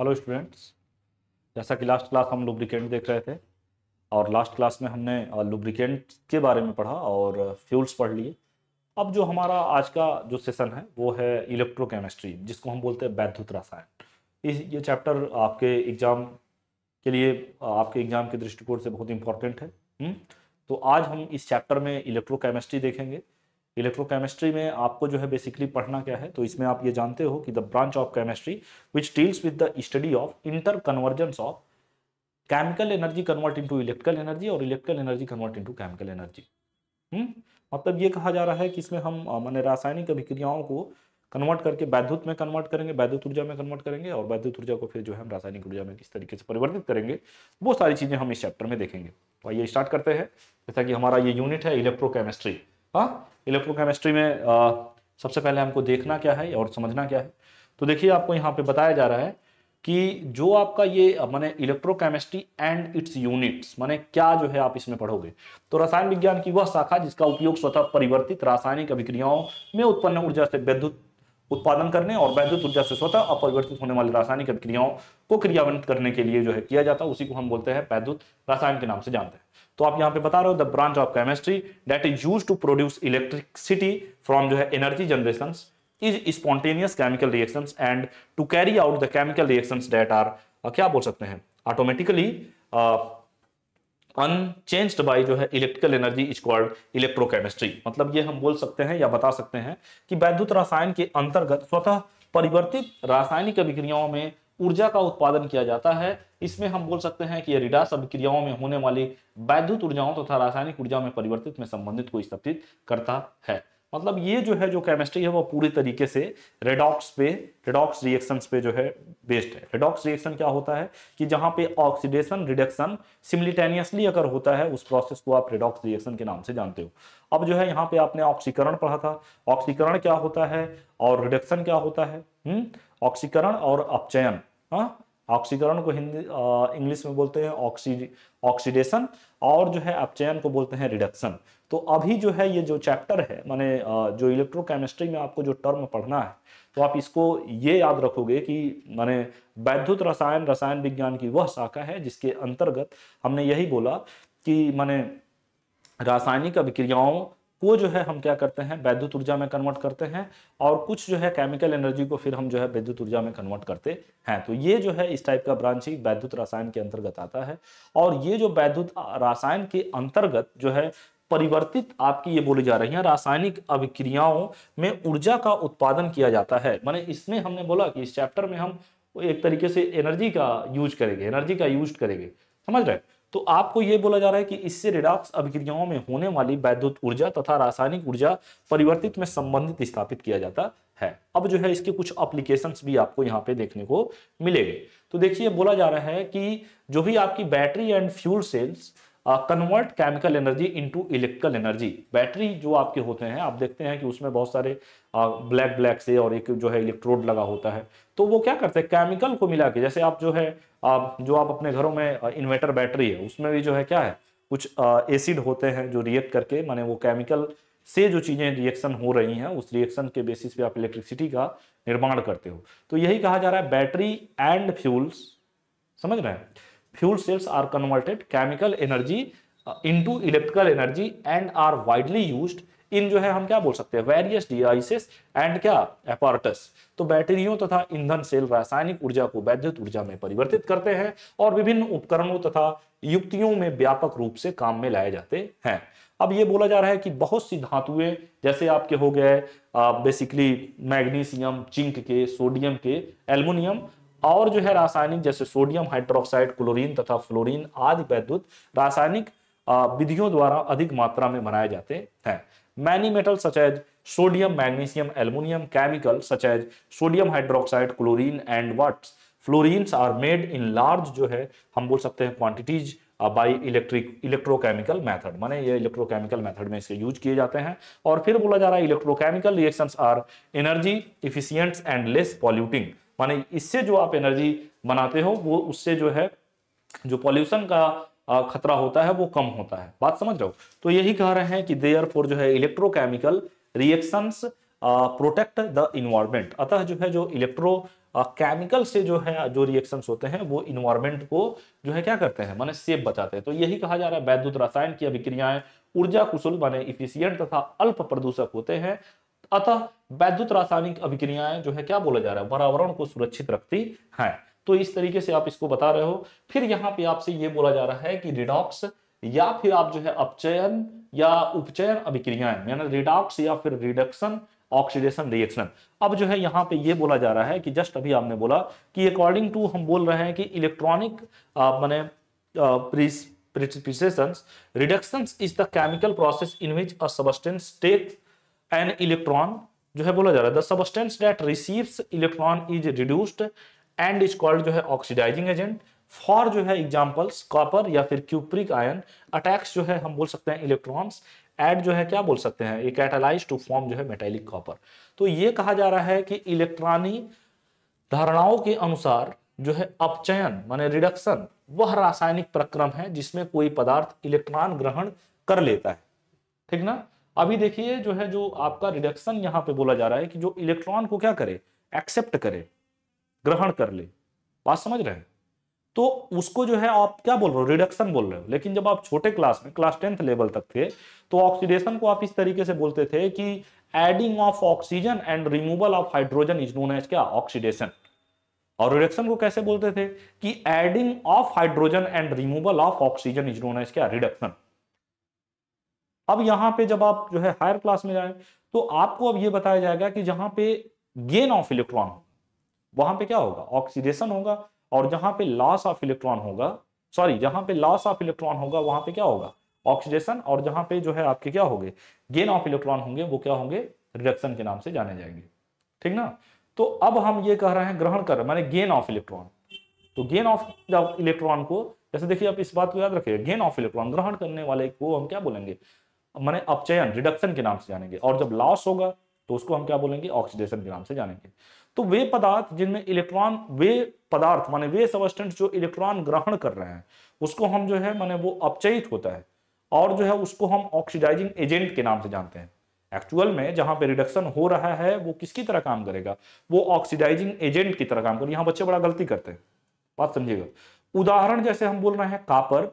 Hello students जैसा कि last class हम लुब्रिकेंट देख रहे थे और लास्ट क्लास में हमने लुब्रिकेंट के बारे में पढ़ा और फ्यूल्स पढ़ लिए अब जो हमारा आज का जो सेशन है वो है इलेक्ट्रोकेमिस्ट्री जिसको हम बोलते हैं वैद्युत रसायन इस ये चैप्टर आपके एग्जाम के लिए आपके एग्जाम के दृष्टिकोण से बहुत इंपॉर्टेंट है हुँ? हम्म, तो आज हम इस चैप्टर में इलेक्ट्रोकेमिस्ट्री देखेंगे इलेक्ट्रोकेमिस्ट्री में आपको जो है बेसिकली पढ़ना क्या है तो इसमें आप ये जानते हो कि the branch of chemistry which deals with the study of interconversion of chemical energy convert into electrical energy और electrical energy convert into chemical energy मतलब ये कहा जा रहा है कि इसमें हम मैंने रासायनिक अभिक्रियाओं को कन्वर्ट करके वैद्युत में कन्वर्ट करेंगे वैद्युत ऊर्जा में कन्वर्ट करेंगे और वैद्युत ऊर्जा को फिर जो है हम रासायनिक ऊर्जा में किस तरीके से परिवर्तित करेंगे वो सारी चीज़ें हम इस चैप्टर में देखेंगे तो आइए स्टार्ट करते हैं जैसा कि हमारा ये यूनिट है इलेक्ट्रोकेमिस्ट्री हाँ इलेक्ट्रोकेमिस्ट्री में आ, सबसे पहले हमको देखना क्या है और समझना क्या है तो देखिए आपको यहाँ पे बताया जा रहा है कि जो आपका ये माने इलेक्ट्रोकेमिस्ट्री एंड इट्स यूनिट्स माने क्या जो है आप इसमें पढ़ोगे तो रसायन विज्ञान की वह शाखा जिसका उपयोग स्वतः परिवर्तित रासायनिक अभिक्रियाओं में उत्पन्न ऊर्जा से वैद्युत उत्पादन करने और वैद्युत ऊर्जा से स्वतः अपरिवर्तित होने वाली रासायनिक अभिक्रियाओं को क्रियान्वित करने के लिए जो है किया जाता है उसी को हम बोलते हैं वैद्युत रासायन के नाम से जानते हैं तो आप यहाँ पे बता रहे हो the branch of chemistry that is use to produce electricity from जो है energy generation is spontaneous chemical reaction and to carry out the chemical reaction that are क्या बोल सकते हैं ऑटोमेटिकली अनचेंज्ड बाय जो है electrical energy is called electrochemistry मतलब ये हम बोल सकते हैं या बता सकते हैं कि वैद्युत रसायन के अंतर्गत स्वतः परिवर्तित रासायनिक अभिक्रियाओं में ऊर्जा का उत्पादन किया जाता है इसमें हम बोल सकते हैं कि यह रिडास अभिक्रियाओं में होने वाली वैद्युत ऊर्जाओं तथा तो रासायनिक ऊर्जा में परिवर्तित में संबंधित को स्थापित करता है मतलब ये जो है जो केमिस्ट्री है वो पूरी तरीके से रेडॉक्स पे रेडॉक्स रिएक्शन पे जो है बेस्ड है रेडॉक्स रिएक्शन क्या होता है कि जहाँ पे ऑक्सीडेशन रिडक्शन सिमिलिटेनियसली अगर होता है उस प्रोसेस को आप रेडॉक्स रिएक्शन के नाम से जानते हो अब जो है यहाँ पे आपने ऑक्सीकरण पढ़ा था ऑक्सीकरण क्या होता है और रिडक्शन क्या होता है हुँ? हम्म? ऑक्सीकरण और अपचयन हाँ, ऑक्सीकरण को हिंदी इंग्लिश में बोलते हैं ऑक्सी ऑक्सीडेशन और जो है अपचयन को बोलते हैं रिडक्शन तो अभी जो है ये जो चैप्टर है माने जो इलेक्ट्रोकेमिस्ट्री में आपको जो टर्म पढ़ना है तो आप इसको ये याद रखोगे कि माने वैद्युत रसायन रसायन विज्ञान की वह शाखा है जिसके अंतर्गत हमने यही बोला कि माने रासायनिक अभिक्रियाओं वो जो है हम क्या करते हैं वैद्युत ऊर्जा में कन्वर्ट करते हैं और कुछ जो है केमिकल एनर्जी को फिर हम जो है वैद्युत ऊर्जा में कन्वर्ट करते हैं तो ये जो है इस टाइप का ब्रांच ही वैद्युत रसायन के अंतर्गत आता है और ये जो वैद्युत रसायन के अंतर्गत जो है परिवर्तित आपकी ये बोली जा रही है रासायनिक अभिक्रियाओं में ऊर्जा का उत्पादन किया जाता है मैंने इसमें हमने बोला कि इस चैप्टर में हम एक तरीके से एनर्जी का यूज करेंगे एनर्जी का यूज करेंगे समझ रहे तो आपको यह बोला जा रहा है कि इससे रिडाक्स अभिक्रियाओं में होने वाली वैद्युत ऊर्जा तथा रासायनिक ऊर्जा परिवर्तित में संबंधित स्थापित किया जाता है अब जो है इसके कुछ अप्लीकेशंस भी आपको यहाँ पे देखने को मिलेंगे तो देखिए बोला जा रहा है कि जो भी आपकी battery and fuel cells convert chemical energy into electrical energy battery जो आपके होते हैं आप देखते हैं कि उसमें बहुत सारे ब्लैक ब्लैक से और एक जो है इलेक्ट्रोड लगा होता है तो वो क्या करते हैं केमिकल को मिला के जैसे आप जो है आप जो आप अपने घरों में इन्वर्टर बैटरी है उसमें भी जो है क्या है कुछ एसिड होते हैं जो रिएक्ट करके माने वो केमिकल से जो चीज़ें रिएक्शन हो रही हैं उस रिएक्शन के बेसिस पे आप इलेक्ट्रिसिटी का निर्माण करते हो तो यही कहा जा रहा है बैटरी एंड फ्यूल्स समझ रहे हैं fuel cells are converted chemical energy into electrical energy and are widely use in जो है हम क्या बोल सकते हैं वेरियस डिवाइसेस एंड क्या अपॉर्टस तो बैटरियों तथा तो ईंधन सेल रासायनिक ऊर्जा को वैद्युत ऊर्जा में परिवर्तित करते हैं और विभिन्न उपकरणों तथा तो युक्तियों में व्यापक रूप से काम में लाए जाते हैं अब ये बोला जा रहा है कि बहुत सी धातुएं जैसे आपके हो गए बेसिकली मैग्नीशियम जिंक के सोडियम के एल्युमिनियम और जो है रासायनिक जैसे सोडियम हाइड्रोक्साइड क्लोरीन तथा फ्लोरीन आदि वैद्युत रासायनिक विधियों द्वारा अधिक मात्रा में बनाए जाते हैं Many metals such as sodium, magnesium, aluminium, chemicals such as sodium hydroxide, chlorine and what? Fluorines are made in large जो है हम बोल सकते हैं quantities by electric electrochemical method माने ये इलेक्ट्रोकेमिकल मेथड में इसके यूज किए जाते हैं और फिर बोला जा रहा है electrochemical reactions are energy efficient and less polluting माने इससे जो आप एनर्जी बनाते हो वो उससे जो है जो पॉल्यूशन का खतरा होता है वो कम होता है बात समझ रहे हो तो यही कह रहे हैं कि देयर फॉर जो है electrochemical reactions protect the environment अतः जो है जो इलेक्ट्रो केमिकल से जो है जो रिएक्शंस होते हैं वो इन्वायरमेंट को जो है क्या करते हैं माने सेफ बचाते हैं तो यही कहा जा रहा है वैद्युत रसायन की अभिक्रियाएं ऊर्जा कुशल माने इफिशियंट तथा अल्प प्रदूषक होते हैं अतः वैद्युत रासायनिक अभिक्रियाएं जो है क्या बोला जा रहा है पर्यावरण को सुरक्षित रखती हैं तो इस तरीके से आप इसको बता रहे हो फिर यहाँ पे आपसे ये बोला जा रहा है कि रिडॉक्स या फिर आप जो है अपचयन या उपचयन अभिक्रियाएं यानी रिडॉक्स या फिर रिडक्शन ऑक्सीडेशन रिएक्शन अब जो है यहाँ पे ये बोला जा रहा है कि जस्ट अभी आपने बोला कि अकॉर्डिंग टू हम बोल रहे हैं कि इलेक्ट्रॉनिक मैंने reduction is the chemical process in which a substance take an electron जो है बोला जा रहा है the substance that receives electron is reduced and is called जो है ऑक्सीडाइजिंग एजेंट फॉर जो है एग्जाम्पल्स कॉपर या फिर क्यूप्रिक आयन अटैक्स जो है हम बोल सकते हैं इलेक्ट्रॉन्स एड जो है क्या बोल सकते हैं ये कैटालाइज टू फॉर्म जो है मेटेलिक कॉपर तो ये कहा जा रहा है कि इलेक्ट्रॉनिक धारणाओं के अनुसार जो है अपचयन माने रिडक्शन वह रासायनिक प्रक्रम है जिसमें कोई पदार्थ इलेक्ट्रॉन ग्रहण कर लेता है ठीक ना अभी देखिए जो है जो आपका रिडक्शन यहाँ पे बोला जा रहा है कि जो इलेक्ट्रॉन को क्या करे एक्सेप्ट करे ग्रहण कर ले बात समझ रहे हैं तो उसको जो है आप क्या बोल रहे हो रिडक्शन बोल रहे हो लेकिन जब आप छोटे क्लास में क्लास टेंथ लेवल तक थे तो ऑक्सीडेशन को आप इस तरीके से बोलते थे कि adding of oxygen and removal of hydrogen is known as क्या ऑक्सीडेशन और रिडक्शन को कैसे बोलते थे कि adding of hydrogen and removal of oxygen is known as क्या रिडक्शन अब यहां पे जब आप जो है हायर क्लास में जाए तो आपको अब यह बताया जाएगा कि जहां पे गेन ऑफ इलेक्ट्रॉन हो वहां पे क्या होगा ऑक्सीडेशन होगा और जहां पे लॉस ऑफ इलेक्ट्रॉन होगा सॉरी जहां पे लॉस ऑफ इलेक्ट्रॉन होगा वहां पे क्या होगा ऑक्सीडेशन और जहां पे जो है आपके क्या होंगे गेन ऑफ इलेक्ट्रॉन होंगे वो क्या होंगे रिडक्शन के नाम से जाने जाएंगे ठीक ना तो अब हम ये कह रहे हैं ग्रहण कर रहे गेन ऑफ इलेक्ट्रॉन तो गेन ऑफ इलेक्ट्रॉन को जैसे देखिए आप इस बात को याद रखिए गेन ऑफ इलेक्ट्रॉन ग्रहण करने वाले को हम क्या बोलेंगे मैंने अपचयन रिडक्शन के नाम से जानेंगे और जब लॉस होगा तो उसको हम क्या बोलेंगे ऑक्सीडेशन के नाम से जानेंगे तो वे पदार्थ जिनमें इलेक्ट्रॉन वे पदार्थ माने वे सबस्टेंट जो इलेक्ट्रॉन ग्रहण कर रहे हैं उसको हम जो है माने वो अपचयित होता है और जो है उसको हम ऑक्सीडाइजिंग एजेंट के नाम से जानते हैं एक्चुअल में जहां पे रिडक्शन हो रहा है वो किसकी तरह काम करेगा वो ऑक्सीडाइजिंग एजेंट की तरह काम करेगा यहाँ बच्चे बड़ा गलती करते हैं बात समझिएगा उदाहरण जैसे हम बोल रहे हैं कापर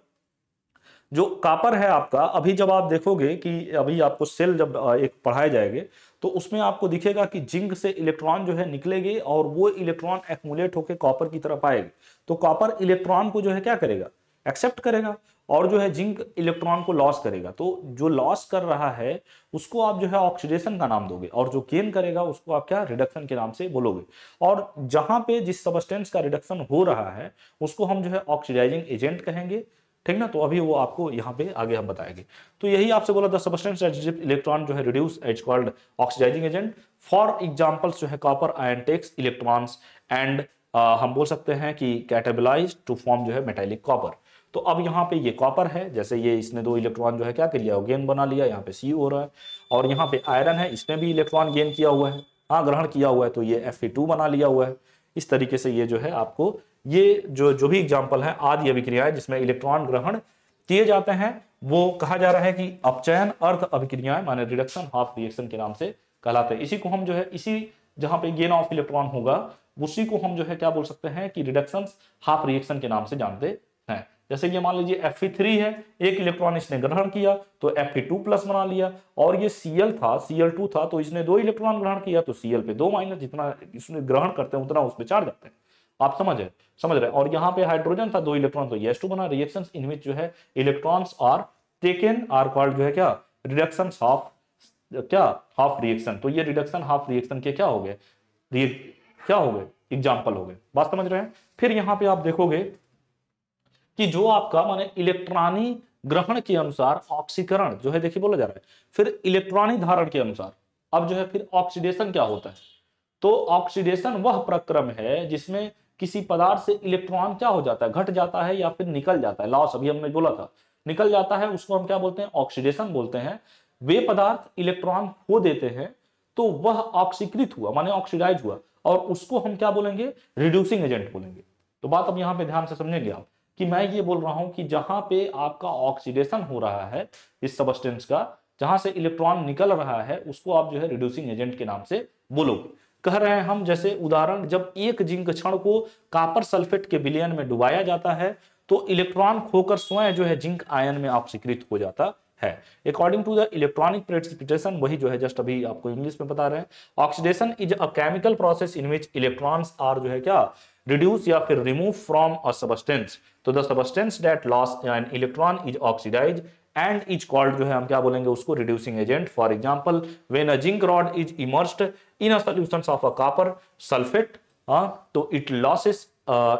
जो कापर है आपका अभी जब आप देखोगे कि अभी आपको सेल जब एक पढ़ाए जाएंगे तो उसमें आपको दिखेगा कि जिंक से इलेक्ट्रॉन जो है निकलेगी और वो इलेक्ट्रॉन एक्मुलेट होकर कॉपर की तरफ आएगी तो कॉपर इलेक्ट्रॉन को जो है क्या करेगा एक्सेप्ट करेगा और जो है जिंक इलेक्ट्रॉन को लॉस करेगा तो जो लॉस कर रहा है उसको आप जो है ऑक्सीडेशन का नाम दोगे और जो गेन करेगा उसको आप क्या रिडक्शन के नाम से बोलोगे और जहां पे जिस सबस्टेंस का रिडक्शन हो रहा है उसको हम जो है ऑक्सीडाइजिंग एजेंट कहेंगे ठीक ना तो अभी वो आपको यहाँ पे आगे हम बताएंगे तो यही आपसे बोला द सबस्टेंस इलेक्ट्रॉन जो है reduce as called oxidising agent for examples जो है copper ion takes electrons and हम बोल सकते हैं कि कैटेबलाइज टू फॉर्म जो है मेटेलिक कॉपर तो अब यहाँ पे ये कॉपर है जैसे ये इसने दो इलेक्ट्रॉन जो है क्या कर लिया गेन बना लिया यहाँ पे सी हो रहा है और यहाँ पे आयरन है इसने भी इलेक्ट्रॉन गेन किया हुआ है हाँ ग्रहण किया हुआ है तो ये एफ बना लिया हुआ है इस तरीके से ये जो है आपको ये जो जो भी एग्जाम्पल है आदि अभिक्रियाएं जिसमें इलेक्ट्रॉन ग्रहण किए जाते हैं वो कहा जा रहा है कि अपचयन अर्थ अभिक्रियाएं माने रिडक्शन हाफ रिएक्शन के नाम से कहलाते हैं इसी को हम जो है इसी जहां पे गेन ऑफ इलेक्ट्रॉन होगा उसी को हम जो है क्या बोल सकते हैं कि रिडक्शन हाफ रिएक्शन के नाम से जानते हैं जैसे कि मान लीजिए एफ थ्री e है एक इलेक्ट्रॉन इसने ग्रहण किया तो एफ टू प्लस बना लिया और ये सीएल था टू था तो इसने दो इलेक्ट्रॉन ग्रहण किया तो सीएल पे दो माइनस जितना इसने ग्रहण करते हैं उतना उस पर चार्ज जाते हैं आप समझ रहे समझ रहे और यहाँ पे हाइड्रोजन था दो इलेक्ट्रॉन तो यस टू बना रिएक्शन इन विच जो है electrons are taken are called जो है क्या रिडक्शन हाफ क्या हाफ रिएक्शन तो ये रिडक्शन हाफ रिएक्शन के क्या हो गए क्या हो गए एग्जाम्पल हो गए बात समझ रहे हैं फिर यहाँ पे आप देखोगे कि जो आपका माने इलेक्ट्रॉनिक ग्रहण के अनुसार ऑक्सीकरण जो है देखिए बोला जा रहा है फिर इलेक्ट्रॉनिक धारण के अनुसार अब जो है फिर ऑक्सीडेशन क्या होता है तो ऑक्सीडेशन वह प्रक्रम है जिसमें किसी पदार्थ से इलेक्ट्रॉन क्या हो जाता है घट जाता है या फिर निकल जाता है लॉस अभी हमने बोला था निकल जाता है उसको हम क्या बोलते हैं ऑक्सीडेशन बोलते हैं वे पदार्थ इलेक्ट्रॉन खो देते हैं तो वह ऑक्सीकृत हुआ माने ऑक्सीडाइज हुआ और उसको हम क्या बोलेंगे रिड्यूसिंग एजेंट बोलेंगे तो बात अब यहाँ पे ध्यान से समझेंगे आप कि मैं ये बोल रहा हूं कि जहां पे आपका ऑक्सीडेशन हो रहा है इस सबस्टेंस का जहां से इलेक्ट्रॉन निकल रहा है उसको आप जो है रिड्यूसिंग एजेंट के नाम से बोलोगे कह रहे हैं हम जैसे उदाहरण जब एक जिंक क्षण को कापर सल्फेट के विलयन में डुबाया जाता है तो इलेक्ट्रॉन खोकर स्वयं जो है जिंक आयन में ऑक्सीकृत हो जाता है according to the electronic precipitation वही जो है जस्ट अभी आपको इंग्लिश में बता रहे हैं oxidation is a chemical process in which electrons are जो है क्या रिड्यूस या फिर रिमूव फ्रॉम अ सबस्टेंस तो the substance that loss an electron is oxidise and is called जो है हम क्या बोलेंगे उसको reducing agent for example when a zinc rod is immersed in a solution of a copper sulphate तो it loses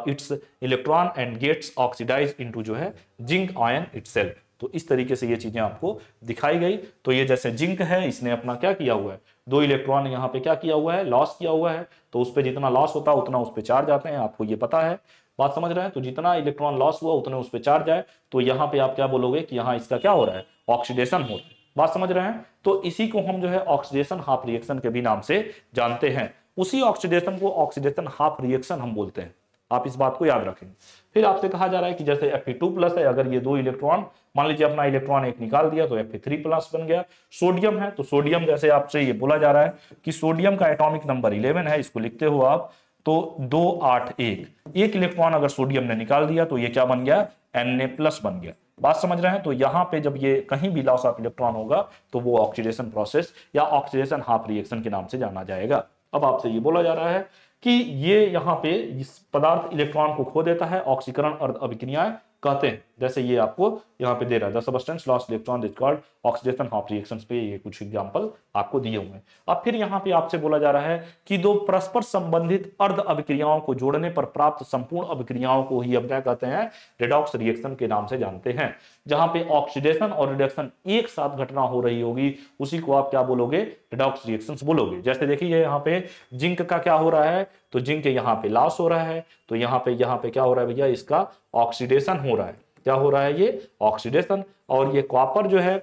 its electron and gets oxidise into जो है zinc ion itself तो इस तरीके से ये चीजें आपको दिखाई गई तो ये जैसे जिंक है इसने अपना क्या किया हुआ है दो इलेक्ट्रॉन यहाँ पे क्या किया हुआ है लॉस किया हुआ है तो उस पर जितना लॉस होता है उतना उस पर चार्ज आते हैं आपको ये पता है बात समझ रहे हैं तो जितना इलेक्ट्रॉन लॉस हुआ उतने उस पर चार्ज आए तो यहाँ पे आप क्या बोलोगे कि यहाँ इसका क्या हो रहा है ऑक्सीडेशन हो रहा है बात समझ रहे हैं तो इसी को हम जो है ऑक्सीडेशन हाफ रिएक्शन के भी नाम से जानते हैं उसी ऑक्सीडेशन को ऑक्सीडेशन हाफ रिएक्शन हम बोलते हैं आप इस बात को याद रखें फिर आपसे कहा जा रहा है कि जैसे टू प्लस है अगर ये दो इलेक्ट्रॉन मान लीजिए अपना इलेक्ट्रॉन एक निकाल दिया तो थ्री प्लस बन गया सोडियम है तो सोडियम जैसे आपसे ये बोला जा रहा है कि सोडियम का एटॉमिक नंबर 11 है इसको लिखते हो आप तो दो आठ एक एक इलेक्ट्रॉन अगर सोडियम ने निकाल दिया तो ये क्या बन गया एन प्लस बन गया बात समझ रहे हैं तो यहाँ पे जब ये कहीं भी लॉस ऑफ इलेक्ट्रॉन होगा तो वो ऑक्सीडेशन प्रोसेस या ऑक्सीडेशन हाफ रिएक्शन के नाम से जाना जाएगा अब आपसे ये बोला जा रहा है कि ये यहाँ पे इस पदार्थ इलेक्ट्रॉन को खो देता है ऑक्सीकरण और अभिक्रियाएं कहते हैं जैसे ये आपको यहाँ पे दे रहा है substance loss electron is called oxidation half reaction पे ये कुछ एग्जाम्पल आपको दिए हुए हैं अब फिर यहाँ पे आपसे बोला जा रहा है कि दो परस्पर संबंधित अर्ध अभिक्रियाओं को जोड़ने पर प्राप्त संपूर्ण अभिक्रियाओं को ही अब क्या कहते हैं रेडॉक्स रिएक्शन के नाम से जानते हैं जहां पे ऑक्सीडेशन और रिडक्शन एक साथ घटना हो रही होगी उसी को आप क्या बोलोगे रिडॉक्स रिएक्शन बोलोगे जैसे देखिए यहाँ पे जिंक का क्या हो रहा है तो जिंक यहाँ पे लॉस हो रहा है तो यहाँ पे यहाँ पे क्या हो रहा है भैया इसका ऑक्सीडेशन हो रहा है क्या हो रहा है ये ऑक्सीडेशन और ये कॉपर जो है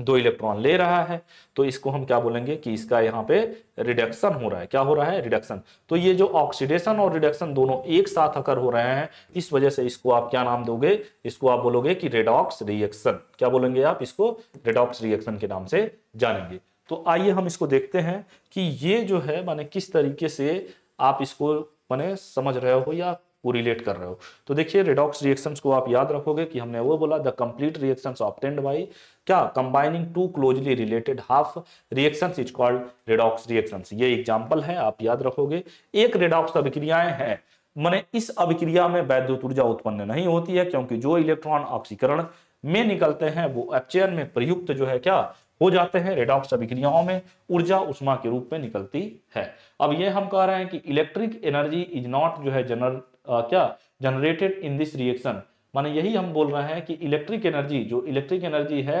दो इलेक्ट्रॉन ले रहा है तो इसको हम क्या बोलेंगे कि इसका यहाँ पे रिडक्शन हो रहा है क्या हो रहा है रिडक्शन तो ये जो ऑक्सीडेशन और रिडक्शन दोनों एक साथ अकर हो रहे हैं इस वजह से इसको आप क्या नाम दोगे इसको आप बोलोगे कि रेडॉक्स रिएक्शन क्या बोलेंगे आप इसको रेडॉक्स रिएक्शन के नाम से जानेंगे तो आइए हम इसको देखते हैं कि ये जो है माने किस तरीके से आप इसको माने समझ रहे हो या वो रिलेट कर रहे हो तो देखिए रिडॉक्स रिएक्शंस को आप याद रखोगे कि हमने वो बोला the complete reactions obtained by क्या combining two closely related half reactions is called redox reactions ये एग्जांपल है आप याद रखोगे एक रिडॉक्स अभिक्रियाएं हैं मैंने इस अभिक्रिया में वैद्युत ऊर्जा उत्पन्न नहीं होती है क्योंकि जो इलेक्ट्रॉन ऑक्सीकरण में निकलते हैं वो अपचयन में प्रयुक्त जो है क्या हो जाते हैं रेडॉक्स अभिक्रियाओं में ऊर्जा उष्मा के रूप में निकलती है अब ये हम कह रहे हैं कि इलेक्ट्रिक एनर्जी इज नॉट जो है जनरल क्या जनरेटेड इन दिस रिएक्शन माने यही हम बोल रहे हैं कि इलेक्ट्रिक एनर्जी जो इलेक्ट्रिक एनर्जी है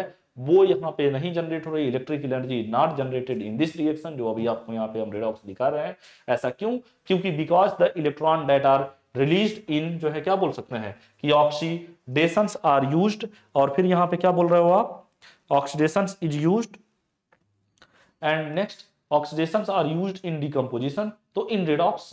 वो यहाँ पे नहीं जनरेट हो रही electric energy not generated in this reaction जो अभी आपको यहाँ पे हम रेडॉक्स दिखा रहे हैं ऐसा क्यों क्योंकि because the electron that are release in जो है क्या बोल सकते हैं कि ऑक्सीडेशन आर यूज और फिर यहाँ पे क्या बोल रहे हो आप oxidation is use and next oxidation are use in decomposition तो in redox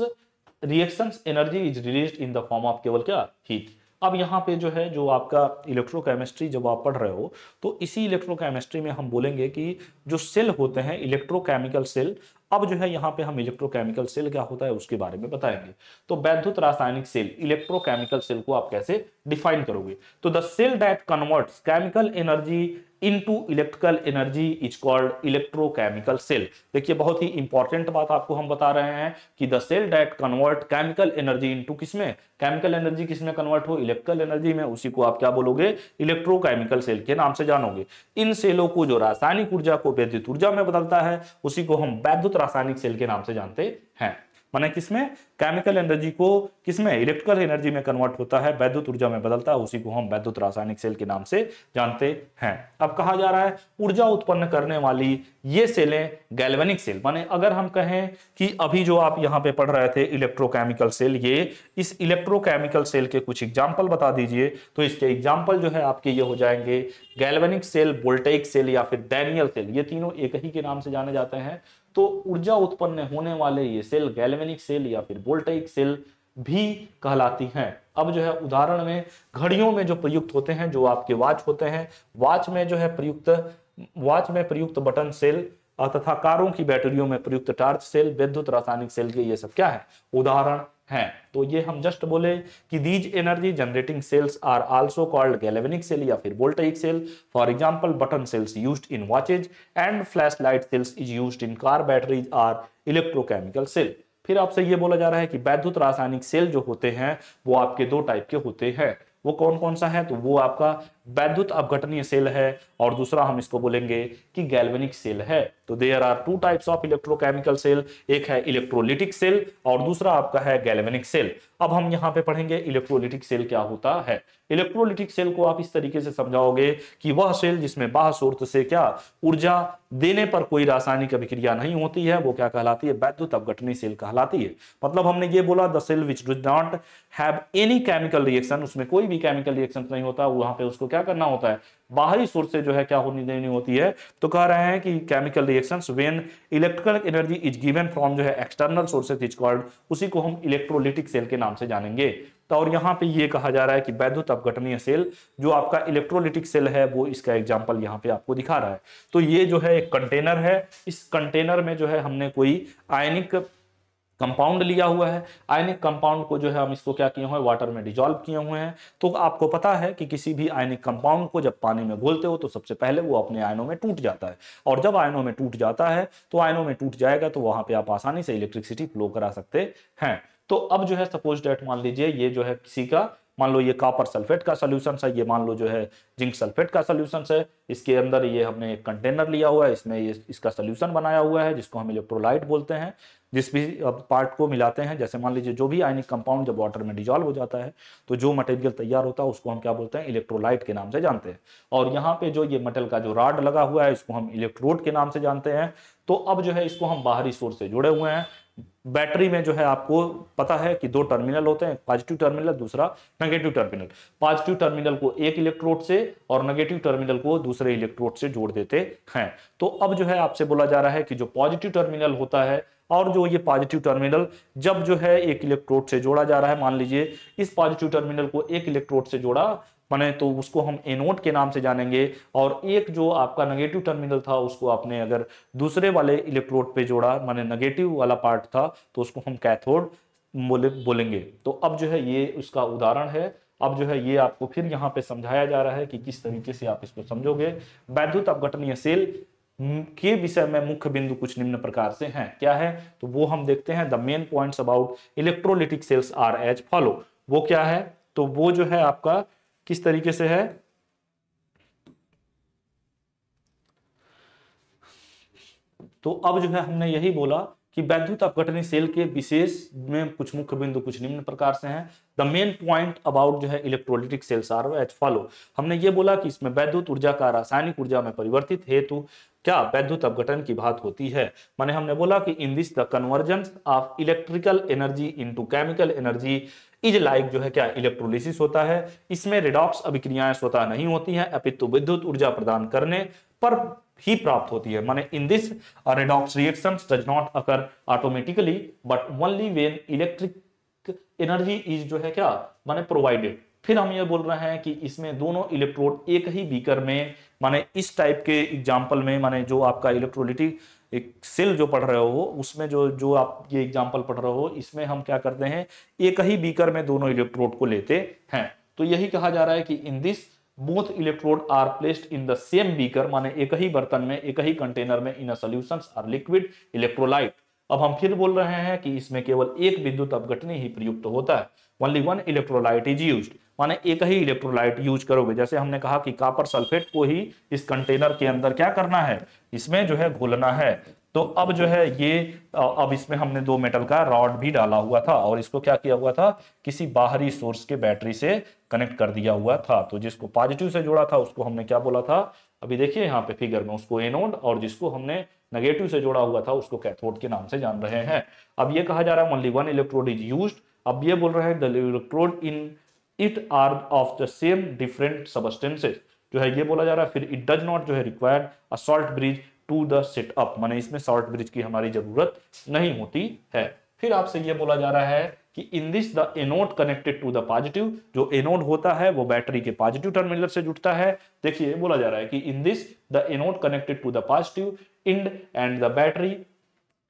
reaction energy is release in the form of केवल क्या हीट अब यहाँ पे जो है जो आपका इलेक्ट्रोकेमिस्ट्री जब आप पढ़ रहे हो तो इसी इलेक्ट्रोकेमिस्ट्री में हम बोलेंगे कि जो सेल होते हैं इलेक्ट्रोकेमिकल सेल अब जो है यहाँ पे हम इलेक्ट्रोकेमिकल सेल क्या होता है उसके बारे में बताएंगे तो वैद्युत रासायनिक सेल इलेक्ट्रोकेमिकल सेल को आप कैसे डिफाइन करोगे तो the cell that converts chemical energy into electrical energy is called electrochemical cell देखिए बहुत ही इंपॉर्टेंट बात आपको हम बता रहे हैं कि the cell that convert chemical energy into किसमें केमिकल एनर्जी किसमें कन्वर्ट हो इलेक्ट्रिकल एनर्जी में उसी को आप क्या बोलोगे इलेक्ट्रोकेमिकल सेल के नाम से जानोगे इन सेलों को जो रासायनिक ऊर्जा को वैद्युत ऊर्जा में बदलता है उसी को हम वैद्युत रासायनिक सेल के नाम से जानते हैं माने किसमें केमिकल एनर्जी को किसमें इलेक्ट्रिकल एनर्जी में कन्वर्ट होता है वैद्युत ऊर्जा में बदलता है उसी को हम वैद्युत रासायनिक सेल के नाम से जानते हैं अब कहा जा रहा है ऊर्जा उत्पन्न करने वाली ये सेलें गैल्वेनिक सेल माने अगर हम कहें कि अभी जो आप यहाँ पे पढ़ रहे थे इलेक्ट्रोकेमिकल सेल ये इस इलेक्ट्रोकेमिकल सेल के कुछ एग्जाम्पल बता दीजिए तो इसके एग्जाम्पल जो है आपके ये हो जाएंगे गैल्वेनिक सेल वोल्टेक सेल या फिर डैनियल सेल ये तीनों एक ही के नाम से जाने जाते हैं तो ऊर्जा उत्पन्न होने वाले ये सेल गैल्वेनिक सेल या फिर फोटोवोल्टाइक सेल भी कहलाती हैं अब जो है उदाहरण में घड़ियों में जो प्रयुक्त होते हैं जो आपके वॉच होते हैं वॉच में जो है प्रयुक्त वॉच में प्रयुक्त बटन सेल तथा कारों की बैटरियों में प्रयुक्त टार्च सेल विद्युत रासायनिक सेल के ये सब क्या है उदाहरण हैं तो ये हम जस्ट बोले कि these energy generating cells are also called galvanic cell या फिर voltaic cell for example button cells used in watches and flashlight cells is used in car batteries are electrochemical cell फिर आपसे ये बोला जा रहा है कि वैद्युत रासायनिक सेल जो होते हैं वो आपके दो टाइप के होते हैं वो कौन कौन सा है तो वो आपका वैद्युत अवघटनीय सेल है और दूसरा हम इसको बोलेंगे कि गैल्वेनिक सेल है तो there are two types of electrochemical cell एक है इलेक्ट्रोलिटिक सेल और दूसरा आपका है गैल्वेनिक सेल अब हम यहाँ पे पढ़ेंगे इलेक्ट्रोलिटिक सेल क्या होता है इलेक्ट्रोलिटिक सेल को आप इस तरीके से समझाओगे कि वह सेल जिसमें बाह सूर्त से क्या ऊर्जा देने पर कोई रासायनिक अभिक्रिया नहीं होती है वो क्या कहलाती है वैद्युत अपघटनी सेल कहलाती है मतलब हमने ये बोला the cell which do not have any chemical reaction उसमें कोई भी केमिकल रिएक्शन नहीं होता वहां पर उसको क्या करना होता है बाहरी सोर्स से जो है क्या होनी देनी होती है तो कह रहे हैं कि chemical reactions when electrical energy is given from जो है एक्सटर्नल सोर्सेज इज कॉल्ड उसी को हम इलेक्ट्रोलिटिक सेल के नाम से जानेंगे तो और यहाँ पे ये कहा जा रहा है कि वैद्युत अपघटनीय सेल जो आपका इलेक्ट्रोलिटिक सेल है वो इसका एग्जाम्पल यहाँ पे आपको दिखा रहा है तो ये जो है एक कंटेनर है इस कंटेनर में जो है हमने कोई आयनिक कंपाउंड लिया हुआ है आयनिक कंपाउंड को जो है हम इसको क्या किए हुए हैं वाटर में डिजॉल्व किए हुए हैं तो आपको पता है कि किसी भी आयनिक कंपाउंड को जब पानी में घोलते हो तो सबसे पहले वो अपने आयनों में टूट जाता है और जब आयनों में टूट जाता है तो आयनों में टूट जाएगा तो वहां पर आप आसानी से इलेक्ट्रिसिटी फ्लो करा सकते हैं तो अब जो है सपोज डेट मान लीजिए ये जो है किसी का मान लो ये कॉपर सल्फेट का सोल्यूशन है ये मान लो जो है जिंक सल्फेट का सोल्यूशन है इसके अंदर ये हमने एक कंटेनर लिया हुआ है इसमें ये इसका सोल्यूशन बनाया हुआ है जिसको हम इलेक्ट्रोलाइट बोलते हैं जिस भी पार्ट को मिलाते हैं जैसे मान लीजिए जो भी आयनिक कंपाउंड जब वाटर में डिजॉल्व हो जाता है तो जो मटेरियल तैयार होता है उसको हम क्या बोलते हैं इलेक्ट्रोलाइट के नाम से जानते हैं और यहाँ पे जो ये मेटल का जो राड लगा हुआ है इसको हम इलेक्ट्रोड के नाम से जानते हैं तो अब जो है इसको हम बाहरी सोर्स से जुड़े हुए हैं बैटरी में जो है आपको पता है कि दो टर्मिनल होते हैं पॉजिटिव टर्मिनल दूसरा नेगेटिव टर्मिनल पॉजिटिव टर्मिनल को एक इलेक्ट्रोड से और नेगेटिव टर्मिनल को दूसरे इलेक्ट्रोड से जोड़ देते हैं तो अब जो है आपसे बोला जा रहा है कि जो पॉजिटिव टर्मिनल होता है और जो ये पॉजिटिव टर्मिनल जब जो है एक इलेक्ट्रोड से जोड़ा जा रहा है मान लीजिए इस पॉजिटिव टर्मिनल को एक इलेक्ट्रोड से जोड़ा माने तो उसको हम एनोड के नाम से जानेंगे और एक जो आपका नेगेटिव टर्मिनल था उसको आपने अगर दूसरे वाले इलेक्ट्रोड पे जोड़ा माने नेगेटिव वाला पार्ट था तो उसको हम कैथोड बोले बोलेंगे तो अब जो है ये उसका उदाहरण है अब जो है ये आपको फिर यहाँ पे समझाया जा रहा है कि किस तरीके से आप इसको वैद्युत अपघटनीय सेल हम्म, के विषय में मुख्य बिंदु कुछ निम्न प्रकार से हैं क्या है तो वो हम देखते हैं the main points about electrolytic cells are as follow वो क्या है तो वो जो है आपका किस तरीके से है तो अब जो है हमने यही बोला कि वैद्युत अपघटनी सेल के विशेष में कुछ मुख्य बिंदु कुछ निम्न प्रकार से हैं द मेन पॉइंट अबाउट जो है electrolytic cells are as follow हमने ये बोला कि इसमें वैद्युत ऊर्जा का रासायनिक ऊर्जा में परिवर्तित हेतु क्या वैद्युत अपघटन की बात होती है माने हमने बोला कि in this the conversion of electrical energy into chemical energy is like जो है क्या इलेक्ट्रोलिसिस होता है इसमें रिडॉक्स अभिक्रियाएं स्वतः नहीं होती हैं अपितु विद्युत ऊर्जा प्रदान करने पर ही प्राप्त होती है माने in this redox reaction does not occur automatically but only when electric energy is जो है क्या माने प्रोवाइडेड फिर हम ये बोल रहे हैं कि इसमें दोनों इलेक्ट्रोड एक ही बीकर में माने इस टाइप के एग्जाम्पल में माने जो आपका इलेक्ट्रोलिटी एक सेल जो पढ़ रहे हो उसमें जो जो आप ये एग्जाम्पल पढ़ रहे हो इसमें हम क्या करते हैं एक ही बीकर में दोनों इलेक्ट्रोड को लेते हैं तो यही कहा जा रहा है कि in this both electrode are placed in the same beaker माने एक ही बर्तन में एक ही कंटेनर में in solution or liquid electrolyte अब हम फिर बोल रहे हैं कि इसमें केवल एक विद्युत अपघटनी ही प्रयुक्त तो होता है only one electrolyte is use माने एक ही इलेक्ट्रोलाइट यूज करोगे जैसे हमने कहा कि कापर सल्फेट को ही इस कंटेनर के अंदर क्या करना है इसमें जो है घोलना है तो अब जो है ये अब इसमें हमने दो मेटल का रॉड भी डाला हुआ था और इसको क्या किया हुआ था किसी बाहरी सोर्स के बैटरी से कनेक्ट कर दिया हुआ था तो जिसको पॉजिटिव से जोड़ा था उसको हमने क्या बोला था अभी देखिए यहाँ पे फिगर में उसको एनोड और जिसको हमने नेगेटिव से जोड़ा हुआ था उसको कैथोड के नाम से जान रहे हैं अब ये कहा जा रहा है only one electrode is use अब ये बोल रहे हैं electrode in it are of the same different substances जो है ये बोला जा रहा है फिर इट डज नॉट जो है required a salt bridge to the setup माने इसमें सॉल्ट ब्रिज की हमारी जरूरत नहीं होती है फिर आपसे ये बोला जा रहा है कि in this the anode connected to the positive जो एनोड होता है वो बैटरी के पॉजिटिव टर्मिनल से जुड़ता है देखिए बोला जा रहा है कि in this the anode connected to the positive end and the battery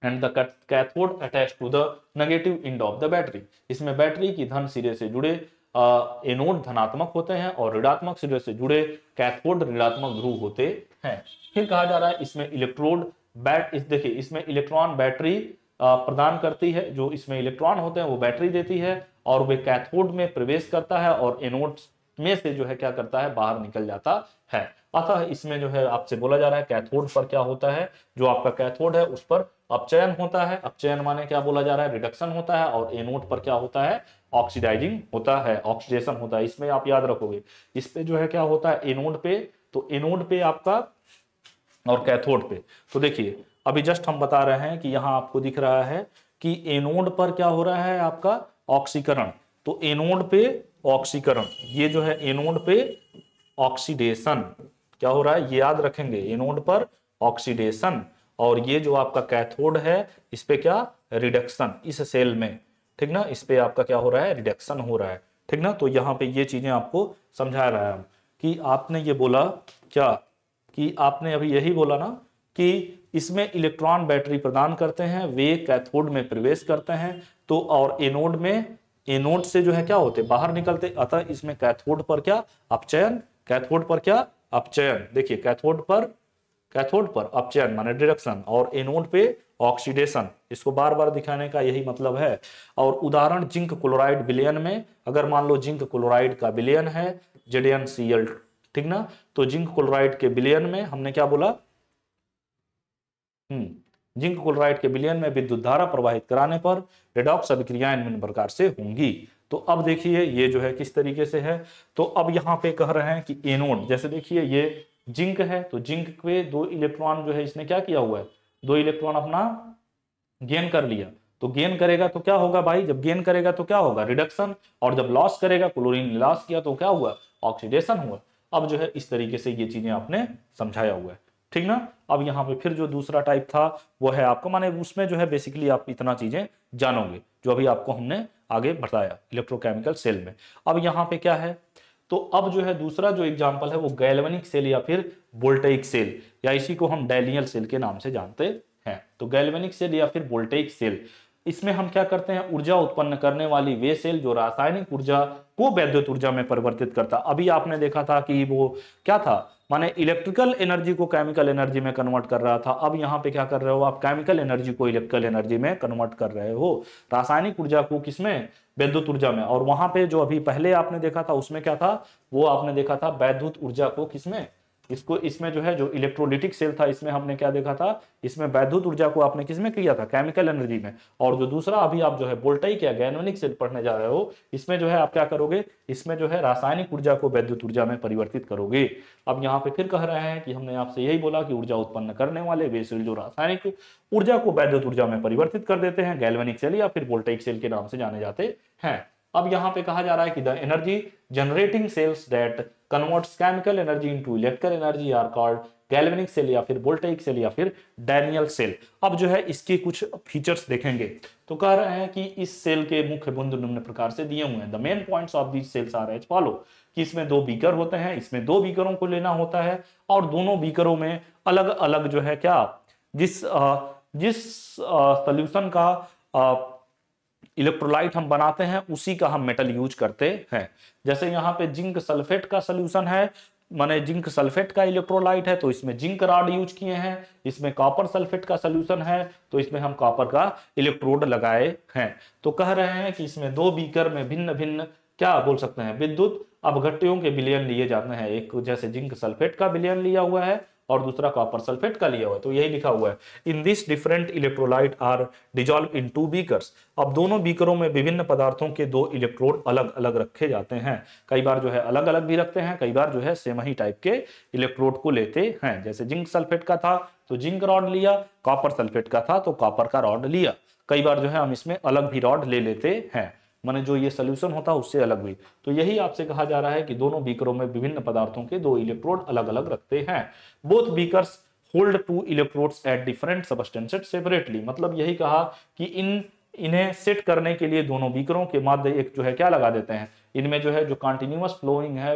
and the cathode attach to the negative end of the battery इसमें बैटरी की धन सिरे से जुड़े एनोड धनात्मक होते हैं और ऋणात्मक सिरे से जुड़े कैथोड ऋणात्मक ध्रुव होते हैं फिर कहा जा रहा है इसमें इलेक्ट्रोड बैट इस देखिए इसमें इलेक्ट्रॉन बैटरी प्रदान करती है जो इसमें इलेक्ट्रॉन होते हैं वो बैटरी देती है और वे कैथोड में प्रवेश करता है और एनोड में से जो है क्या करता है बाहर निकल जाता है अतः इसमें जो है आपसे बोला जा रहा है कैथोड पर क्या होता है जो आपका कैथोड है उस पर अपचयन होता है अपचयन माने क्या बोला जा रहा है रिडक्शन होता है और एनोड पर क्या होता है ऑक्सीडाइजिंग होता है ऑक्सीडेशन होता है इसमें आप याद रखोगे इस पे जो है क्या होता है एनोड पे तो एनोड पे आपका और कैथोड पे तो देखिए अभी जस्ट हम बता रहे हैं कि यहाँ आपको दिख रहा है कि एनोड पर क्या हो रहा है आपका ऑक्सीकरण तो एनोड पे ऑक्सीकरण ये जो है एनोड पे ऑक्सीडेशन क्या हो रहा है ये याद रखेंगे एनोड पर ऑक्सीडेशन और ये जो आपका कैथोड है इस पे क्या रिडक्शन इस सेल में ठीक ना इस पे आपका क्या हो रहा है रिडक्शन हो रहा है ठीक ना तो यहाँ पे ये चीजें आपको समझा रहा है कि आपने ये बोला क्या कि आपने अभी यही बोला ना कि इसमें इलेक्ट्रॉन बैटरी प्रदान करते हैं वे कैथोड में प्रवेश करते हैं तो और एनोड में एनोड से जो है क्या होते बाहर निकलते अतः इसमें कैथोड पर क्या अपचयन कैथोड पर क्या अपचयन देखिए कैथोड पर कैथोड पर अपचयन माने डिडक्शन और एनोड पे ऑक्सीडेशन इसको बार बार दिखाने का यही मतलब है और उदाहरण जिंक क्लोराइड विलयन में अगर मान लो जिंक क्लोराइड का विलयन है सीएल ठीक ना तो जिंक क्लोराइड के विलयन में हमने क्या बोला हम्म, जिंक क्लोराइड के विलियन में विद्युत धारा प्रवाहित कराने पर रेडॉक्स अभिक्रियाएं निम्न प्रकार से होंगी तो अब देखिए ये जो है किस तरीके से है तो अब यहाँ पे कह रहे हैं कि एनोड जैसे देखिए ये जिंक है तो जिंक के दो इलेक्ट्रॉन जो है इसने क्या किया हुआ है दो इलेक्ट्रॉन अपना गेन कर लिया तो गेन करेगा तो क्या होगा भाई जब गेन करेगा तो क्या होगा रिडक्शन और जब लॉस करेगा क्लोरीन लॉस किया तो क्या हुआ ऑक्सीडेशन हुआ अब जो है इस तरीके से ये चीजें आपने समझाया हुआ है ठीक ना अब यहाँ पे फिर जो दूसरा टाइप था वो है आपको माने उसमें जो है बेसिकली आप इतना चीजें जानोगे जो अभी आपको हमने आगे बताया इलेक्ट्रोकेमिकल सेल में अब यहाँ पे क्या है तो अब जो है दूसरा जो एग्जाम्पल है वो गैलवनिक सेल या फिर वोल्टेक सेल या इसी को हम डेलियल सेल के नाम से जानते हैं तो गैलवनिक सेल या फिर वोल्टेक सेल इसमें हम क्या करते हैं ऊर्जा उत्पन्न करने वाली वे सेल जो रासायनिक ऊर्जा को वैद्युत ऊर्जा में परिवर्तित करता अभी आपने देखा था कि वो क्या था माने इलेक्ट्रिकल एनर्जी को केमिकल एनर्जी में कन्वर्ट कर रहा था अब यहाँ पे क्या कर रहे हो आप केमिकल एनर्जी को इलेक्ट्रिकल एनर्जी में कन्वर्ट कर रहे हो रासायनिक ऊर्जा को किसमें वैद्युत ऊर्जा में और वहां पे जो अभी पहले आपने देखा था उसमें क्या था वो आपने देखा था वैद्युत ऊर्जा को किसमें इसको इसमें जो है जो इलेक्ट्रोलिटिक सेल था इसमें हमने क्या देखा था इसमें वैद्युत ऊर्जा को आपने किसमें किया था केमिकल एनर्जी में और जो दूसरा अभी आप जो है बोल्टाइक या गैनोनिक सेल पढ़ने जा रहे हो इसमें जो है आप क्या करोगे इसमें जो है रासायनिक ऊर्जा को वैद्युत ऊर्जा में परिवर्तित करोगे अब यहाँ पे फिर कह रहे हैं कि हमने आपसे यही बोला कि ऊर्जा उत्पन्न करने वाले वे सेल जो रासायनिक ऊर्जा को वैद्युत ऊर्जा में परिवर्तित कर देते हैं गैलवेनिक सेल या फिर बोल्टाइक सेल के नाम से जाने जाते हैं अब यहां पे कहा जा रहा है कि the energy generating cells that converts chemical energy into electrical energy are called galvanic cell या फिर वोल्टेक सेल या फिर डैनियल सेल अब जो है इसके कुछ फीचर्स देखेंगे तो कह रहे हैं कि इस सेल के मुख्य बिंदु निम्न प्रकार से दिए हुए हैं the main points of these cells are as follow कि इसमें दो बीकर होते हैं इसमें दो बीकरों को लेना होता है और दोनों बीकरों में अलग अलग जो है क्या जिस जिस सोल्यूशन का इलेक्ट्रोलाइट हम बनाते हैं उसी का हम मेटल यूज करते हैं जैसे यहाँ पे जिंक सल्फेट का सोल्यूशन है माने जिंक सल्फेट का इलेक्ट्रोलाइट है तो इसमें जिंक राड यूज किए हैं इसमें कॉपर सल्फेट का सोल्यूशन है तो इसमें हम कॉपर का इलेक्ट्रोड लगाए हैं तो कह रहे हैं कि इसमें दो बीकर में भिन्न भिन्न क्या बोल सकते हैं विद्युत घट्टियों के बिलियन लिए जाते हैं एक जैसे जिंक सल्फेट का बिलियन लिया हुआ है और दूसरा कॉपर सल्फेट का लिया हुआ है तो यही लिखा हुआ है in this different electrolyte are dissolve in two beaker अब दोनों बीकरों में विभिन्न पदार्थों के दो इलेक्ट्रोड अलग अलग रखे जाते हैं कई बार जो है अलग अलग भी रखते हैं कई बार जो है सेम ही टाइप के इलेक्ट्रोड को लेते हैं जैसे जिंक सल्फेट का था तो जिंक रॉड लिया कॉपर सल्फेट का था तो कॉपर का रॉड लिया कई बार जो है हम इसमें अलग भी रॉड ले लेते हैं माने जो ये सोल्यूशन होता है उससे अलग हुई तो यही आपसे कहा जा रहा है कि दोनों बीकरों में विभिन्न पदार्थों के दो इलेक्ट्रोड अलग अलग रखते हैं both beakers hold two electrodes at different substances separately मतलब यही कहा कि इन इन्हें सेट करने के लिए दोनों बीकरों के माध्य एक जो है क्या लगा देते हैं इनमें जो है जो कॉन्टिन्यूस फ्लोइंग है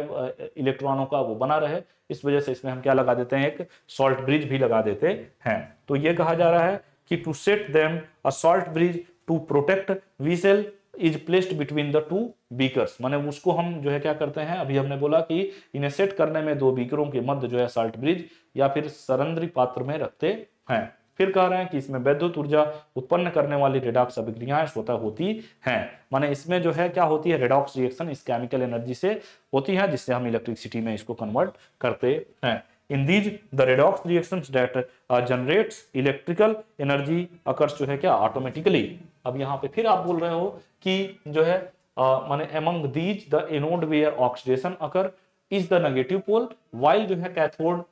इलेक्ट्रॉनों का वो बना रहे इस वजह से इसमें हम क्या लगा देते हैं एक सॉल्ट ब्रिज भी लगा देते हैं तो ये कहा जा रहा है कि to set them a salt bridge to protect we cell is placed between the two beakers माने उसको हम जो है क्या करते हैं अभी हमने बोला कि इन्हें सेट करने में दो बीकरों के मध्य जो है साल्ट ब्रिज या फिर सरंद्री पात्र में रखते हैं फिर कह रहे हैं कि इसमें वैद्युत ऊर्जा उत्पन्न करने वाली रेडॉक्स अभिक्रियाएं स्वतः होती हैं माने इसमें जो है क्या होती है रेडॉक्स रिएक्शन इस केमिकल एनर्जी से होती है जिससे हम इलेक्ट्रिसिटी में इसको कन्वर्ट करते हैं in these the redox reaction that generates electrical energy occurs जो है क्या ऑटोमेटिकली अब यहाँ पे फिर आप बोल रहे हो कि जो है माने among these the anode where oxidation occur is the negative pole while जो है cathode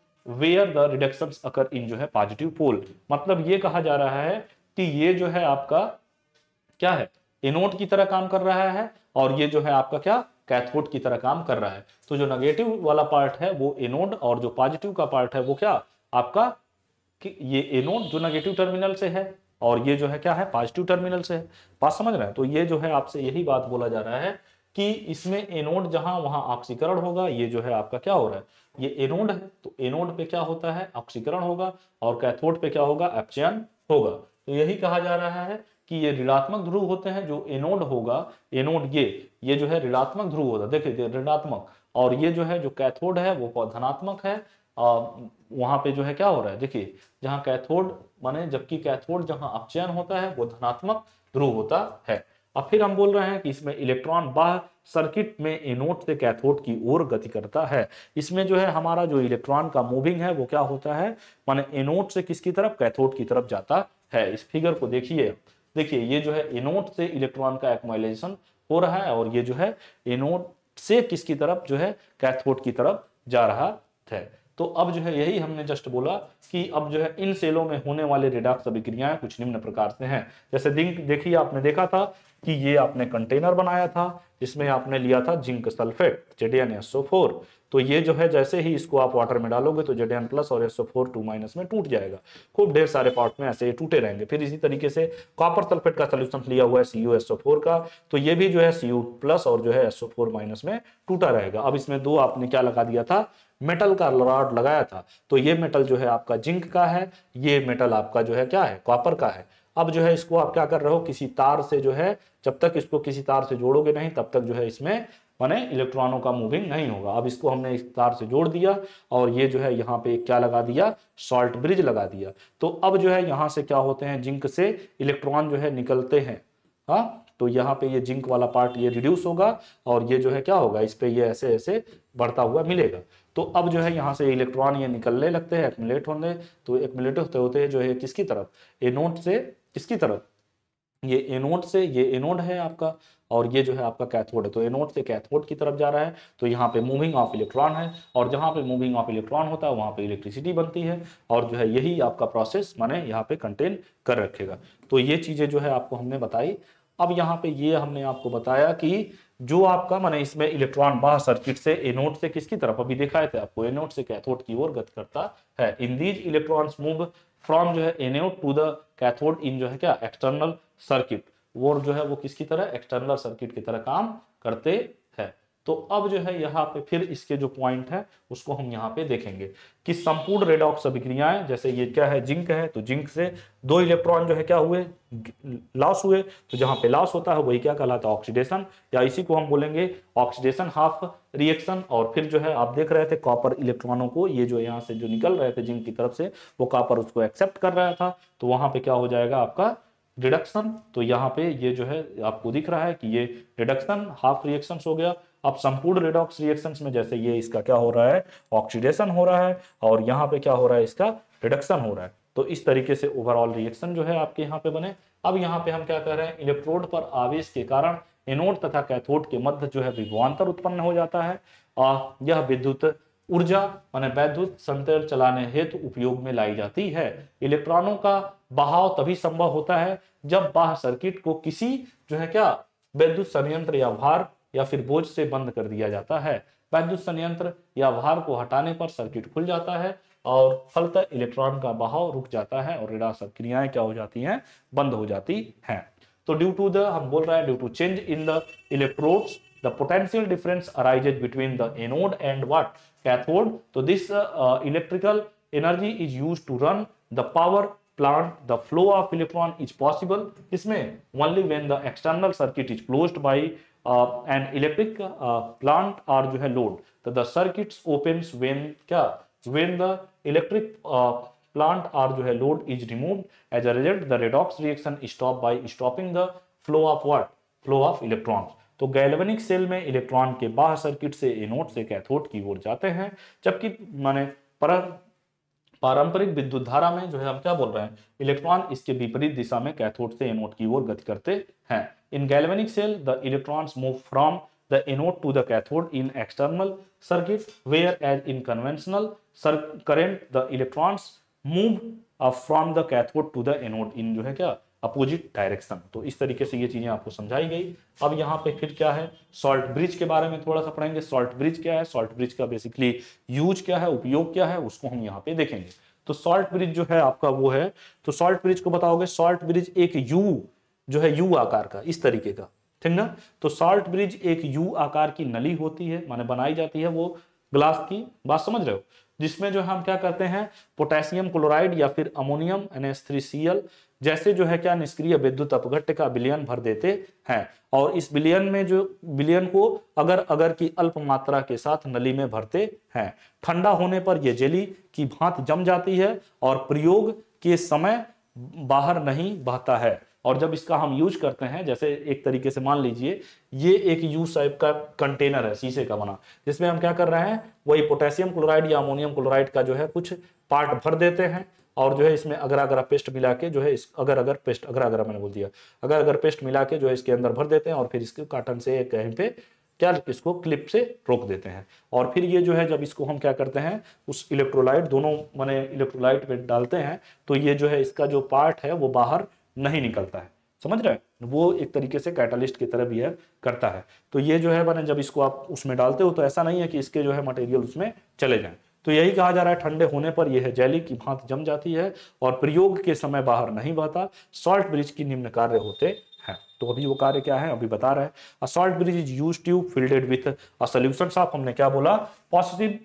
where the reduction occur in जो है पॉजिटिव पोल मतलब ये कहा जा रहा है कि ये जो है आपका क्या है एनोड की तरह काम कर रहा है और ये जो है आपका क्या कैथोड की तरह काम कर रहा है तो जो नेगेटिव वाला पार्ट है वो एनोड और जो पॉजिटिव का पार्ट है वो क्या आपका कि ये एनोड जो नेगेटिव टर्मिनल से है और ये जो है क्या है पॉजिटिव टर्मिनल से है बात समझ रहे हैं तो ये जो है आपसे यही बात बोला जा रहा है कि इसमें एनोड जहां वहां ऑक्सीकरण होगा ये जो है आपका क्या हो रहा है ये एनोड है तो एनोड पे क्या होता है ऑक्सीकरण होगा और कैथोड पे क्या होगा एप्चयन होगा तो यही कहा जा रहा है कि ये ऋणात्मक ध्रुव होते हैं जो एनोड होगा एनोड ये ये जो है ऋणात्मक ध्रुव होता है देखिए ऋणात्मक और ये जो है जो कैथोड है वो धनात्मक है वहां पे जो है क्या हो रहा है देखिए जहां कैथोड माने जबकि कैथोड जहां अपचयन होता है वो धनात्मक ध्रुव होता है अब फिर हम बोल रहे हैं कि इसमें इलेक्ट्रॉन बाह सर्किट में एनोड से कैथोड की ओर गति करता है इसमें जो है हमारा जो इलेक्ट्रॉन का मूविंग है वो क्या होता है माने एनोड से किसकी तरफ कैथोड की तरफ जाता है इस फिगर को देखिए देखिए ये जो है एनोड से इलेक्ट्रॉन का एक्मोलाइजेशन हो रहा है और ये जो है एनोड से किसकी तरफ जो है कैथोड की तरफ जा रहा है तो अब जो है यही हमने जस्ट बोला कि अब जो है इन सेलों में होने वाले रिडॉक्स अभिक्रियाएं कुछ निम्न प्रकार से हैं जैसे देखिए आपने देखा था कि ये आपने कंटेनर बनाया था जिसमें आपने लिया था जिंक सल्फेट जेड एन तो ये जो है जैसे ही इसको आप वाटर में डालोगे तो जेड प्लस और एसओ फोर टू माइनस में टूट जाएगा खूब ढेर सारे पार्ट में ऐसे ये टूटे रहेंगे फिर इसी तरीके से कॉपर सल्फेट का सोल्यूशन लिया हुआ है सी यू फोर का तो ये भी जो है सी यू प्लस और जो है एसओ फोर माइनस में टूटा रहेगा अब इसमें दो आपने क्या लगा दिया था मेटल का रॉड लगाया था तो ये मेटल जो है आपका जिंक का है ये मेटल आपका जो है क्या है कॉपर का है अब जो है इसको आप क्या कर रहे हो किसी तार से जो है जब तक इसको किसी तार से जोड़ोगे नहीं तब तक जो है इसमें माने इलेक्ट्रॉनों का मूविंग नहीं होगा अब इसको हमने इस तार से जोड़ दिया और ये जो है यहाँ पे क्या लगा दिया सॉल्ट ब्रिज लगा दिया तो अब जो है यहाँ से क्या होते हैं जिंक से इलेक्ट्रॉन जो है निकलते हैं हाँ तो यहाँ पे ये जिंक वाला पार्ट ये रिड्यूस होगा और ये जो है क्या होगा इस पर ये ऐसे ऐसे बढ़ता हुआ मिलेगा तो अब जो है यहाँ से इलेक्ट्रॉन ये निकलने लगते हैं एक्मिलेट होने तो एक्मिलेट होते होते जो है किसकी तरफ एनोट से किसकी तरफ ये एनोड से ये एनोड है आपका और ये जो है आपका कैथोड है तो एनोड से कैथोड की तरफ जा रहा है तो यहाँ पे मूविंग ऑफ इलेक्ट्रॉन है और जहाँ पे मूविंग ऑफ इलेक्ट्रॉन होता है वहाँ पे इलेक्ट्रिसिटी बनती है और जो है यही आपका प्रोसेस माने यहाँ पे कंटेन कर रखेगा तो ये चीज़ें जो है आपको हमने बताई अब यहाँ पे ये हमने आपको बताया कि जो आपका मैंने इसमें इलेक्ट्रॉन बाहर सर्किट से एनोड से किसकी तरफ अभी दिखाए थे आपको एनोड से कैथोड की ओर गत करता है in these electron move from जो है anode to the cathode in जो है क्या एक्सटर्नल सर्किट वो जो है वो किसकी तरह एक्सटर्नल सर्किट की तरह काम करते तो अब जो है यहाँ पे फिर इसके जो पॉइंट है उसको हम यहाँ पे देखेंगे कि संपूर्ण रेडॉक्स अभिक्रियाएं जैसे ये क्या है जिंक है तो जिंक से दो इलेक्ट्रॉन जो है क्या हुए लॉस हुए तो जहाँ पे लॉस होता है वही क्या कहलाता है ऑक्सीडेशन या इसी को हम बोलेंगे ऑक्सीडेशन हाफ रिएक्शन और फिर जो है आप देख रहे थे कॉपर इलेक्ट्रॉनों को ये जो यहाँ से जो निकल रहे थे जिंक की तरफ से वो कॉपर उसको एक्सेप्ट कर रहा था तो वहां पर क्या हो जाएगा आपका रिडक्शन तो यहाँ पे ये जो है आपको दिख रहा है कि ये रिडक्शन हाफ रिएक्शन हो गया अब संपूर्ण रेडॉक्स रिएक्शन में जैसे ये इसका क्या हो रहा है ऑक्सीडेशन हो रहा है और यहाँ पे क्या हो रहा है इसका रिडक्शन हो रहा है तो इस तरीके से ओवरऑल रिएक्शन जो है आपके यहाँ पे बने अब यहाँ पे हम क्या कर रहे हैं इलेक्ट्रोड पर आवेश के कारण एनोड तथा कैथोड के मध्य जो है विभवान्तर उत्पन्न हो जाता है और यह विद्युत ऊर्जा मान वैद्युत संतर चलाने हेतु उपयोग में लाई जाती है इलेक्ट्रॉनों का बहाव तभी संभव होता है जब बाह सर्किट को किसी जो है क्या वैद्युत संयंत्र या भार या फिर बोझ से बंद कर दिया जाता है वैद्युत संयंत्र या भार को हटाने पर सर्किट खुल जाता है और फलत इलेक्ट्रॉन का बहाव रुक जाता है और रेडा सब क्रियाएं क्या हो जाती हैं बंद हो जाती हैं तो ड्यू टू द हम बोल रहे हैं due to change in the electrode the potential difference arises between the anode and what cathode तो this electrical energy is use to run the power plant the flow of electron is possible इसमें only when the external circuit is close by an electric plant are जो है load तो the circuits opens when क्या when the electric plant are जो है load is remove as a result the redox reaction stop by stopping the flow of what flow of electrons तो galvanic cell में electron के बाहर circuit से anode से cathode की ओर जाते हैं जबकि माने पर पारंपरिक विद्युत धारा में जो है हम क्या बोल रहे हैं इलेक्ट्रॉन इसके विपरीत दिशा में कैथोड से एनोड की ओर गति करते हैं in galvanic cell the electrons move from the anode to the cathode in external circuit whereas in conventional current the electrons move from the cathode to the anode in जो है क्या opposite direction तो इस तरीके से ये चीजें आपको समझाई गई अब यहाँ पे फिर क्या है सॉल्ट ब्रिज के बारे में थोड़ा सा पढ़ेंगे सॉल्ट ब्रिज क्या है सॉल्ट ब्रिज का बेसिकली यूज क्या है उपयोग क्या है उसको हम यहाँ पे देखेंगे तो सॉल्ट ब्रिज जो है आपका वो है तो सॉल्ट ब्रिज को बताओगे सॉल्ट ब्रिज एक यू जो है यू आकार का इस तरीके का ठीक ना तो सॉल्ट ब्रिज एक यू आकार की नली होती है माने बनाई जाती है वो ग्लास की बात समझ रहे हो जिसमें जो हम क्या करते हैं पोटेशियम क्लोराइड या फिर अमोनियम एन जैसे जो है क्या निष्क्रिय विद्युत अपघट्य का बिलियन भर देते हैं और इस बिलियन में जो बिलियन को अगर अगर की अल्प मात्रा के साथ नली में भरते हैं ठंडा होने पर यह जेली की भांत जम जाती है और प्रयोग के समय बाहर नहीं बहता है और जब इसका हम यूज करते हैं जैसे एक तरीके से मान लीजिए ये एक यू टाइप का कंटेनर है शीशे का बना जिसमें हम क्या कर रहे हैं वही पोटेशियम क्लोराइड या अमोनियम क्लोराइड का जो है कुछ पार्ट भर देते हैं और जो है इसमें अगर अगर पेस्ट मिला के जो है इस अगर अगर पेस्ट अगर अगर मैंने बोल दिया अगर अगर पेस्ट मिला के जो है इसके अंदर भर देते हैं और फिर इसके काटन से कहीं पे क्या इसको क्लिप से रोक देते हैं और फिर ये जो है जब इसको हम क्या करते हैं उस इलेक्ट्रोलाइट दोनों मैंने इलेक्ट्रोलाइट में डालते हैं तो ये जो है इसका जो पार्ट है वो बाहर नहीं निकलता है समझ रहे हैं वो एक तरीके से कैटलिस्ट की तरह बिहेव करता है तो ये जो है मैंने जब इसको आप उसमें डालते हो तो ऐसा नहीं है कि इसके जो है मटेरियल उसमें चले जाएं तो यही कहा जा रहा है ठंडे होने पर यह जैली की भांत जम जाती है और प्रयोग के समय बाहर नहीं बहता सॉल्ट ब्रिज की निम्न कार्य होते हैं तो अभी वो कार्य क्या है अभी बता रहे हैं salt bridge is use tube filled with a solution साफ हमने क्या बोला पॉजिटिव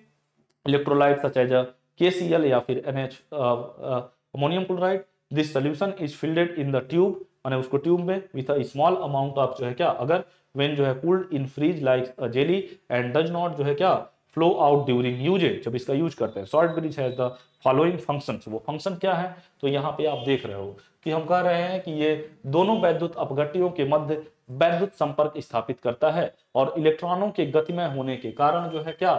इलेक्ट्रोलाइट सच के या फिर N H ammonium chloride this solution is filled in the tube मैंने उसको ट्यूब में with a small amount of जो है क्या अगर वेन जो है cooled in freeze like a jelly and does not जो है क्या फ्लो आउट ड्यूरिंग यूजेज जब इसका यूज करते हैं salt bridge has the following function वो फंक्शन क्या है तो यहाँ पे आप देख रहे हो कि हम कह रहे हैं कि ये दोनों वैद्युत अपघटियों के मध्य वैद्युत संपर्क स्थापित करता है और इलेक्ट्रॉनों के गतिमय होने के कारण जो है क्या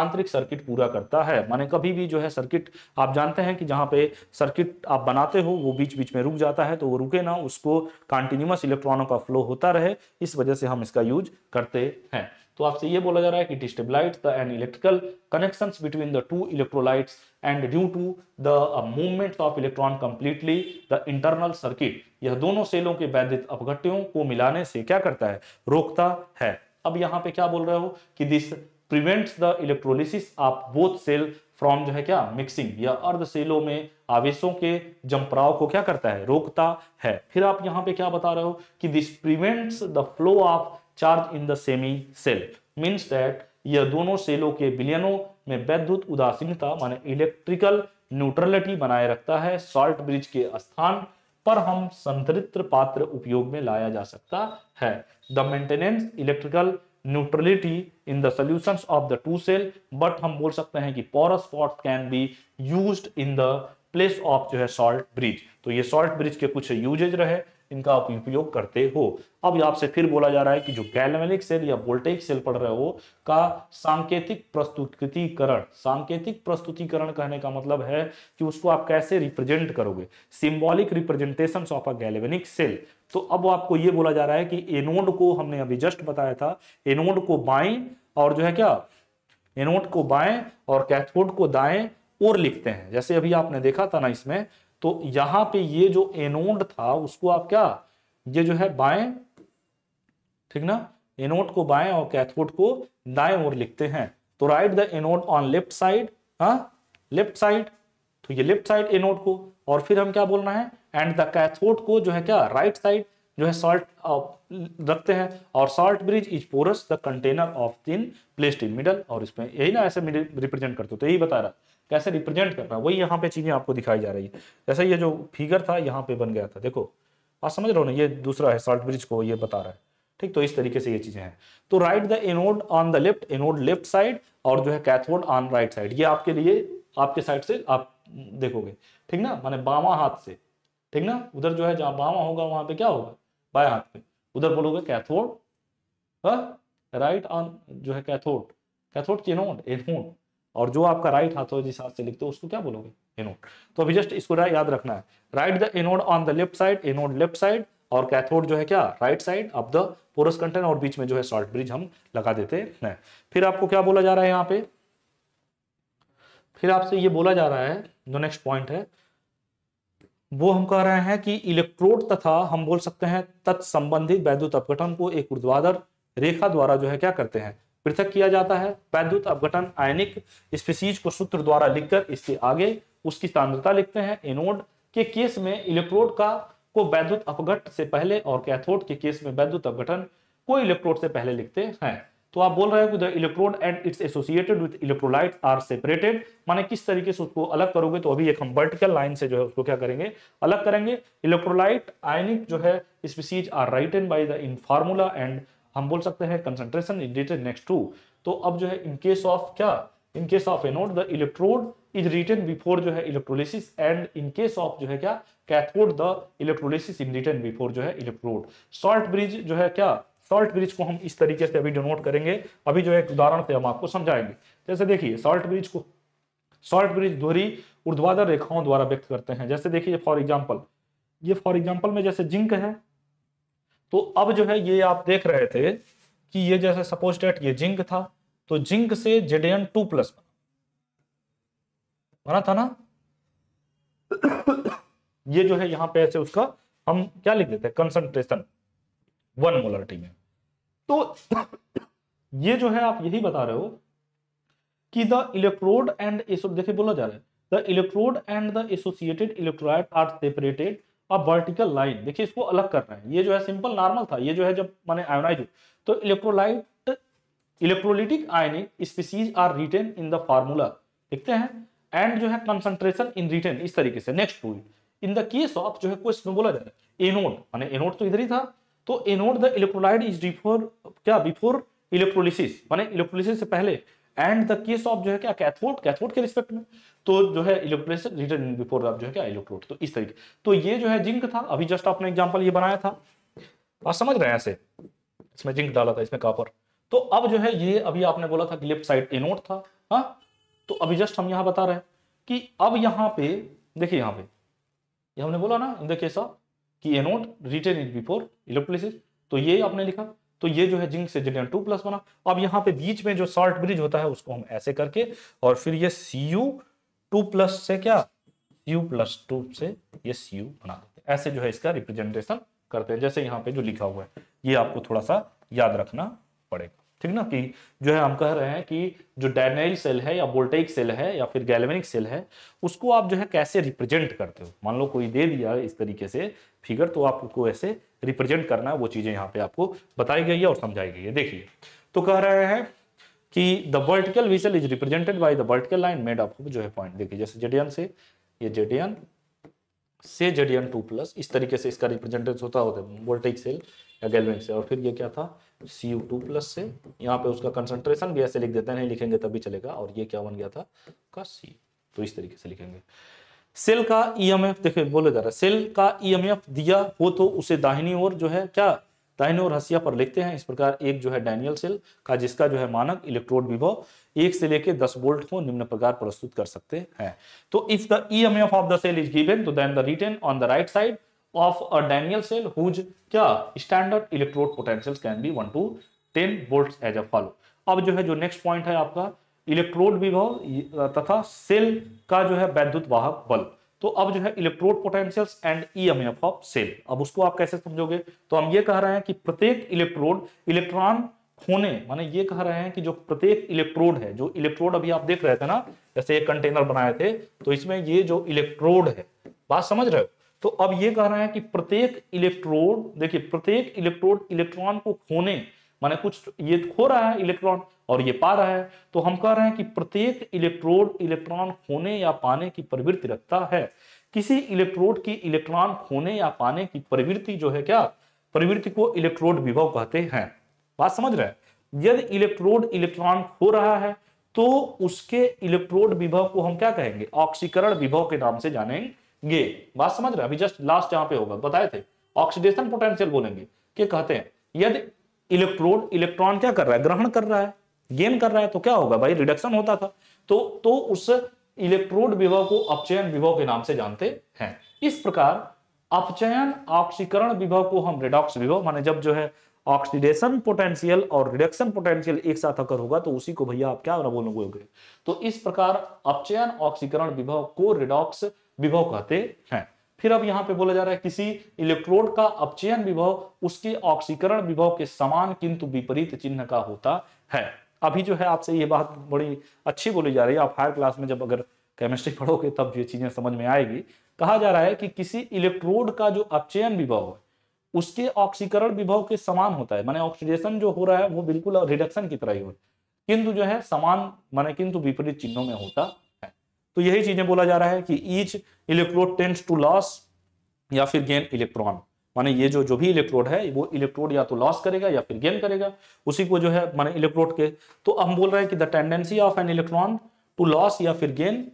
आंतरिक सर्किट पूरा करता है माने कभी भी जो है सर्किट आप जानते हैं कि जहां पे सर्किट आप बनाते हो वो बीच बीच में रुक जाता है तो वो रुके ना उसको कंटिन्यूस इलेक्ट्रॉनों का फ्लो होता रहे इस वजह से हम इसका यूज करते हैं तो आपसे ये बोला जा रहा है कि establish the an electrical connection between the two electrolytes and due to the movement of electron completely the internal circuit यह दोनों सेलों के वैद्युत अपघट्यों को मिलाने से क्या करता है रोकता है अब यहाँ पे क्या बोल रहे हो कि this prevents the electrolysis of both cell from जो है क्या मिक्सिंग या अर्ध सेलों में आवेशों के जंपराव को क्या करता है रोकता है फिर आप यहाँ पे क्या बता रहे हो कि this prevents the flow of charge in the semi cell means that यह दोनों सेलों के विलियनों में वैद्युत उदासीनता माने इलेक्ट्रिकल न्यूट्रलिटी बनाए रखता है सॉल्ट ब्रिज के स्थान पर हम संतरित्र पात्र उपयोग में लाया जा सकता है the maintenance electrical neutrality in the solution of the two cell but हम बोल सकते हैं कि porous pot can be use in the place of जो है सॉल्ट ब्रिज तो ये सॉल्ट ब्रिज के कुछ यूजेज रहे इनका आप उपयोग करते हो अब आपसे फिर बोला जा रहा है कि जो गैल्वेनिक सेल या वोल्टेज सेल पढ़ रहे हो का सांकेतिक प्रस्तुतिकरण सांकेतिक प्रस्तुतिकरण कहने का मतलब है कि उसको आप कैसे रिप्रेजेंट करोगे symbolic representation of a galvanic cell तो अब आपको यह बोला जा रहा है कि एनोड को हमने अभी जस्ट बताया था एनोड को बाएं और जो है क्या एनोड को बाएं और कैथोड को दाएं और लिखते हैं जैसे अभी आपने देखा था ना इसमें तो यहां पे ये जो एनोड था उसको आप क्या ये जो है बाएं ठीक ना एनोड को बाएं और कैथोड को दाएं ओर लिखते हैं तो right the anode on left side left side तो ये लेफ्ट साइड एनोड को और फिर हम क्या बोलना है एंड द कैथोड को जो है क्या राइट right साइड जो है सॉल्ट रखते हैं और salt bridge is porous the container of thin placed in middle और इसमें यही ना ऐसे रिप्रेजेंट करते हो तो यही बता रहा कैसे रिप्रेजेंट करना है वही यहाँ पे चीज़ें आपको दिखाई जा रही है जैसे ये जो फिगर था यहाँ पे बन गया था देखो आप समझ रहे हो ना ये दूसरा है साल्ट ब्रिज को ये बता रहा है ठीक तो इस तरीके से ये चीज़ें हैं तो right the anode on the left anode left side और जो है कैथोड ऑन राइट साइड ये आपके लिए आपके साइड से आप देखोगे ठीक ना माने बामा हाथ से ठीक ना उधर जो है जहां बामा होगा वहां पे क्या होगा बाएं हाथ पे उधर बोलोगे कैथोड राइट ऑन जो है कैथोड कैथोड की एनोड एनोड और जो आपका राइट हाथों जिस हाथ से लिखते हो उसको क्या बोलोगे एनोड तो अभी जस्ट इसको याद रखना है right the anode on the left side anode left side और कैथोड जो है क्या right side of the porous content और बीच में जो है शॉर्ट ब्रिज हम लगा देते हैं फिर आपको क्या बोला जा रहा है यहाँ पे फिर आपसे ये बोला जा रहा है जो नेक्स्ट पॉइंट है वो हम कह रहे हैं कि इलेक्ट्रोड तथा हम बोल सकते हैं तत्संबंधित वैद्युत अपघटन को एक ऊर्ध्वाधर रेखा द्वारा जो है क्या करते हैं पृथक किया जाता है वैद्युत अपघटन आयनिक स्पीसीज को सूत्र द्वारा लिखकर इसके आगे उसकी सांद्रता लिखते हैं एनोड के केस में इलेक्ट्रोड का को वैद्युत अपघट से पहले और कैथोड के केस में वैद्युत अपघटन को इलेक्ट्रोड से पहले लिखते हैं तो आप बोल रहे हो कि the electrode and its associated with electrolyte are separated माने किस तरीके से उसको अलग करोगे तो अभी एक हम वर्टिकल लाइन से जो है उसको क्या करेंगे अलग करेंगे इलेक्ट्रोलाइट आयनिक जो है species are written by the in formula and हम बोल सकते हैं कंसेंट्रेशन इज नेक्स्ट टू तो अब जो है इनकेस ऑफ क्या in case of anode the electrode is written before जो है इलेक्ट्रोलिसिस एंड इनकेस ऑफ जो है क्या cathode the electrolysis in written before जो है इलेक्ट्रोड सॉल्ट ब्रिज जो है क्या सॉल्ट ब्रिज को हम इस तरीके से अभी डोनोट करेंगे अभी जो है एक उदाहरण से हम आपको समझाएंगे जैसे देखिए सॉल्ट ब्रिज को सॉल्ट ब्रिज दोहरी ऊर्ध्वाधर रेखाओं द्वारा व्यक्त करते हैं जैसे देखिए फॉर एग्जाम्पल ये फॉर एग्जाम्पल में जैसे जिंक है तो अब जो है ये आप देख रहे थे कि ये जैसे सपोज डेट ये जिंक था तो जिंक से जेडेन टू प्लस बना बना था ना ये जो है यहां पे ऐसे उसका हम क्या लिख देते कंसंट्रेशन वन मोलरिटी में तो ये जो है आप यही बता रहे हो कि द इलेक्ट्रोड एंड देखिए बोला जा रहा है the electrode and the associated electrolyte are separated अब वर्टिकल लाइन देखिए इसको अलग करना है ये जो है सिंपल नॉर्मल था ये जो है जब मैंने आयोनाइज तो electrolyte electrolytic ionic species are written in the formula देखते हैं एंड जो है कंसंट्रेशन इन रिटेन इस तरीके से next to in the case of जो है क्वेश्चन में बोला जा है एनोड माने एनोड तो इधर ही था तो anode the electrolyte is before क्या बिफोर इलेक्ट्रोलिसिस माने इलेक्ट्रोलिसिस से पहले एंड द केस ऑफ जो है क्या कैथोड कैथोड के रिस्पेक्ट में तो जो है इलेक्ट्रोलाइसिस रिटर्न बिफोर द जो है क्या इलेक्ट्रोड तो इस तरीके तो ये जो है जिंक था अभी जस्ट आपने एग्जांपल ये बनाया था आप समझ रहे हैं ऐसे इसमें जिंक डाला था इसमें कॉपर तो अब जो है ये अभी आपने बोला था कि लेफ्ट साइड एनोड था हाँ तो अभी जस्ट हम यहां बता रहे हैं कि अब यहां पे देखिए यहां पे ये हमने बोला ना इन द केस ऑफ कि anode written is before electrolysis तो ये आपने लिखा तो ये जो है जिंक से जिलियन टू प्लस बना अब यहाँ पे बीच में जो सॉल्ट ब्रिज होता है उसको हम ऐसे करके और फिर ये सी यू टू प्लस से क्या यू प्लस टू से ये सी यू बना देते हैं ऐसे जो है इसका रिप्रेजेंटेशन करते हैं जैसे यहाँ पे जो लिखा हुआ है ये आपको थोड़ा सा याद रखना पड़ेगा ठीक ना कि जो है हम कह रहे हैं कि जो डायनाइल सेल है या वोल्टेइक सेल है या फिर गैलवेनिक सेल है उसको आप जो है कैसे रिप्रेजेंट करते हो मान लो कोई दे दिया इस तरीके से फिगर तो आपको ऐसे रिप्रेजेंट करना है वो चीज़ें यहाँ पे आपको बताई गई है और समझाई गई है देखिए तो कह रहे हैं कि the vertical vessel is represented by the vertical line made of जो है पॉइंट देखिए जैसे जेडियन से ये जेडियन से जेडियन टू प्लस इस तरीके से इसका रिप्रेजेंटेशन होता होता है वोल्टेक सेल या गैल्वेनिक सेल और फिर ये क्या था सी यू टू प्लस से यहाँ पे उसका कंसंट्रेशन भी ऐसे लिख देते हैं नहीं लिखेंगे तभी चलेगा और ये क्या बन गया था का सी तो इस तरीके से लिखेंगे सेल का ईएमएफ e देखिए बोले जा रहा है सेल का ईएमएफ e दिया हो तो उसे दाहिनी ओर जो है क्या दाहिनी ओर हसिया पर लिखते हैं इस प्रकार एक जो है डैनियल सेल का जिसका जो है मानक इलेक्ट्रोड विभव एक से लेके दस वोल्ट को निम्न प्रकार प्रस्तुत कर सकते हैं तो if the EMF of the cell is given तो then the written on the right side of a uh, Daniel cell whose क्या standard electrode potentials can be 1 to 10 volts as a follow अब जो है जो next point है आपका electrode विभव तथा सेल का जो है वैद्युत वाहक बल तो अब जो है electrode potentials and EMF of cell अब उसको आप कैसे समझोगे तो हम ये कह रहे हैं कि प्रत्येक इलेक्ट्रोड इलेक्ट्रॉन होने माने ये कह रहे हैं कि जो प्रत्येक इलेक्ट्रोड है जो इलेक्ट्रोड अभी आप देख रहे थे ना जैसे एक कंटेनर बनाए थे तो इसमें ये जो इलेक्ट्रोड है बात समझ रहे हो तो अब ये कह रहा है कि प्रत्येक इलेक्ट्रोड देखिए प्रत्येक इलेक्ट्रोड इलेक्ट्रॉन को खोने माने कुछ ये खो रहा है इलेक्ट्रॉन और ये पा रहा है तो हम कह रहे हैं कि प्रत्येक इलेक्ट्रोड इलेक्ट्रॉन खोने या पाने की प्रवृत्ति रखता है किसी इलेक्ट्रोड की इलेक्ट्रॉन खोने या पाने की प्रवृत्ति जो है क्या प्रवृत्ति को इलेक्ट्रोड विभव कहते हैं बात समझ रहे हैं यदि इलेक्ट्रोड इलेक्ट्रॉन खो रहा है तो उसके इलेक्ट्रोड विभव को हम क्या कहेंगे ऑक्सीकरण विभव के नाम से जानेंगे ये बात समझ रहे अभी जस्ट लास्ट जहां पे होगा बताए थे ऑक्सीडेशन पोटेंशियल बोलेंगे क्या कहते हैं यदि इलेक्ट्रोड इलेक्ट्रॉन क्या कर रहा है ग्रहण कर रहा है गेन कर रहा है तो क्या होगा भाई रिडक्शन होता था तो तो उस इलेक्ट्रोड विभव को अपचयन विभव के नाम से जानते हैं इस प्रकार अपचयन ऑक्सीकरण विभव को हम रिडॉक्स विभव माने जब जो है ऑक्सीडेशन पोटेंशियल और रिडक्शन पोटेंशियल एक साथ अगर होगा तो उसी को भैया आप क्या बोलोगे तो इस प्रकार अपचयन ऑक्सीकरण विभव को रिडॉक्स विभव कहते हैं फिर अब यहाँ पे बोला जा रहा है किसी इलेक्ट्रोड का अपचयन विभव उसके ऑक्सीकरण विभव के समान किंतु विपरीत चिन्ह का होता है अभी जो है आपसे ये बात बड़ी अच्छी बोली जा रही है आप हायर क्लास में जब अगर केमिस्ट्री पढ़ोगे तब ये चीजें समझ में आएगी कहा जा रहा है कि किसी इलेक्ट्रोड का जो अपचयन विभव है उसके ऑक्सीकरण विभव के समान होता है माने ऑक्सीडेशन जो हो रहा है वो बिल्कुल रिडक्शन की तरह ही हो किंतु जो है समान माने किंतु विपरीत चिन्हों में होता तो यही चीजें बोला जा रहा है कि each electrode tends to loss या फिर गेन इलेक्ट्रॉन माने ये जो जो भी इलेक्ट्रोड है वो इलेक्ट्रोड या तो लॉस करेगा या फिर गेन करेगा उसी को जो है माने इलेक्ट्रोड के तो हम बोल रहे हैं कि the tendency of an electron to loss या फिर गेन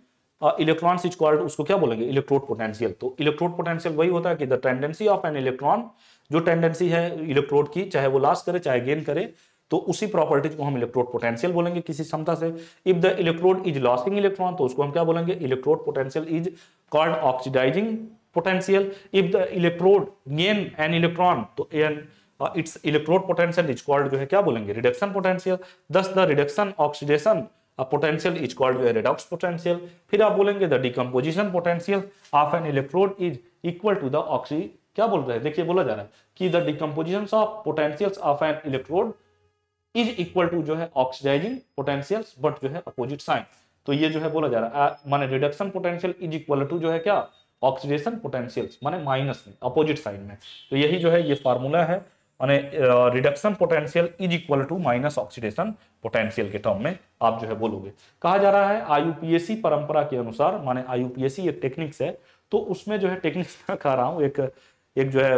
इलेक्ट्रॉन इज कॉल्ड उसको क्या बोलेंगे इलेक्ट्रोड पोटेंशियल तो इलेक्ट्रोड पोटेंशियल वही होता है कि the tendency of an electron जो टेंडेंसी है इलेक्ट्रोड की चाहे वो लॉस करे चाहे गेन करे तो उसी प्रॉपर्टीज को हम इलेक्ट्रोड पोटेंशियल बोलेंगे किसी क्षमता से if the electrode is losing electron तो उसको हम क्या बोलेंगे electrode potential is called oxidising potential if the electrode gain an electron तो an its electrode potential is called जो है क्या बोलेंगे reduction potential thus the reduction oxidation potential is called redox potential फिर आप बोलेंगे the decomposition potential of an electrode is equal to the oxy क्या बोल रहे हैं देखिए बोला जा रहा है कि the decomposition of potential of an electrode is equal to जो है ऑक्सीडाइजिंग पोटेंशियल बट जो है अपोजिट साइन तो ये जो है बोला जा रहा है माने reduction potential is equal to जो है क्या ऑक्सीडेशन पोटेंशियल माने माइनस में अपोजिट साइन में तो यही जो है ये फार्मूला है माने reduction potential is equal to minus oxidation potential के टर्म में आप जो है बोलोगे कहा जा रहा है आई परंपरा के अनुसार माने आई एक टेक्निक्स है तो उसमें जो है टेक्निक्स कह रहा हूँ एक एक जो है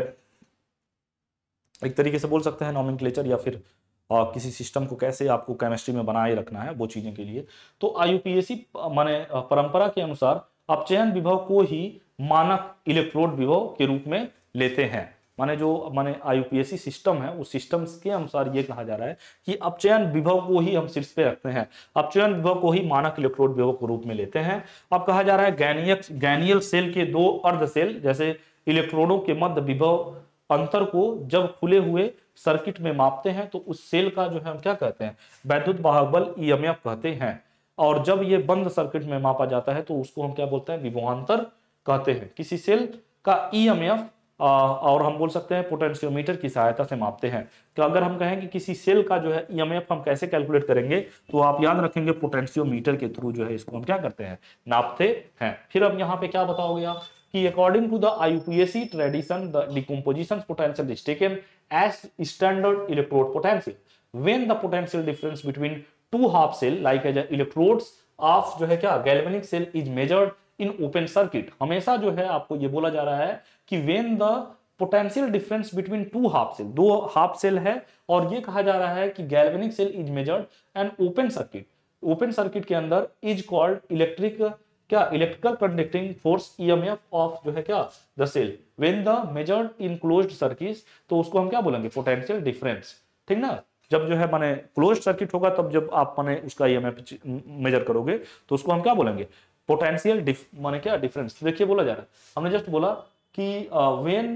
एक तरीके से बोल सकते हैं नॉमिन या फिर और किसी सिस्टम को कैसे आपको केमिस्ट्री में बनाए रखना है वो चीज़ें के लिए तो आई माने परंपरा के अनुसार अपचयन विभव को ही मानक इलेक्ट्रोड विभव के रूप में लेते हैं माने जो माने आईयूपीएसी सिस्टम है उस सिस्टम के अनुसार ये कहा जा रहा है कि अपचयन विभव को ही हम शीर्ष पे रखते हैं अपचयन विभव को ही मानक इलेक्ट्रोड विभव के रूप में लेते हैं अब कहा जा रहा है गैनिय गैनियल सेल के दो अर्ध सेल जैसे इलेक्ट्रोडों के मध्य विभव अंतर को जब खुले हुए सर्किट में मापते हैं तो उस सेल का जो है हम क्या कहते हैं वैद्युत बाहक बल ईएमएफ कहते हैं और जब ये बंद सर्किट में मापा जाता है तो उसको हम क्या बोलते हैं विभवान्तर कहते हैं किसी सेल का ईएमएफ और हम बोल सकते हैं पोटेंशियोमीटर की सहायता से मापते हैं तो अगर हम कहें कि किसी सेल का जो है ईएमएफ हम कैसे कैलकुलेट करेंगे तो आप याद रखेंगे पोटेंशियोमीटर के थ्रू जो है इसको हम क्या करते हैं नापते हैं फिर अब यहाँ पे क्या बताओगे आप कि according to the IUPAC tradition, the decomposition potential is taken as standard electrode potential. When the potential difference between two half cell like as electrodes of jo hai kya galvanic cell is measured in open circuit. hamesha jo hai aapko ye bola ja raha hai ki when the potential difference between two half cell दो half cell है और ये कहा जा रहा है कि galvanic cell is measured and open circuit open circuit के अंदर इज कॉल्ड इलेक्ट्रिक क्या electrical conducting force EMF of जो है क्या the cell when the measured in close circuit तो उसको हम क्या बोलेंगे पोटेंशियल डिफरेंस ठीक ना जब जो है माने क्लोज सर्किट होगा तब जब आप माने उसका ईएमएफ e मेजर करोगे तो उसको हम क्या बोलेंगे पोटेंशियल माने क्या डिफरेंस तो देखिए बोला जा रहा है हमने जस्ट बोला कि when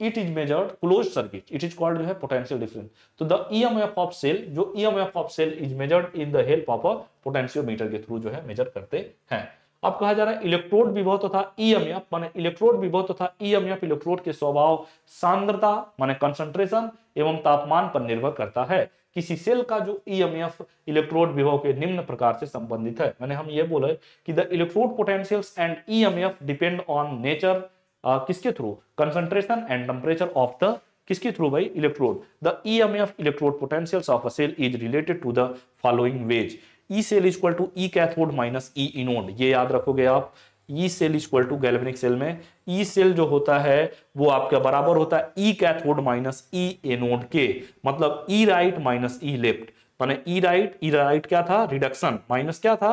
it is measured close circuit it is called जो है पोटेंशियल डिफरेंस तो द ईएमएफ ऑफ सेल जो EMF of cell is measured in the help of a potentiometer के थ्रू जो है मेजर करते हैं अब कहा जा रहा है इलेक्ट्रोड विभव तथा तो ईएमएफ माने इलेक्ट्रोड विभव तथा तो ईएमएफ इलेक्ट्रोड के स्वभाव सांद्रता माने कंसंट्रेशन एवं तापमान पर निर्भर करता है किसी सेल का जो ईएमएफ इलेक्ट्रोड विभव के निम्न प्रकार से संबंधित है मैंने हम ये बोले कि the electrode potentials and EMF depend on nature किसके through concentration and temperature of the किसके थ्रू भाई electrode the EMF electrode potentials of a cell is related to the following ways E cell equal to E cathode minus E anode ये याद रखोगे आप E cell equal to galvanic cell में E e cell जो होता है वो आपका बराबर होता है E cathode minus E anode के मतलब E right minus E left माने ई राइट ई राइट क्या था रिडक्शन माइनस क्या था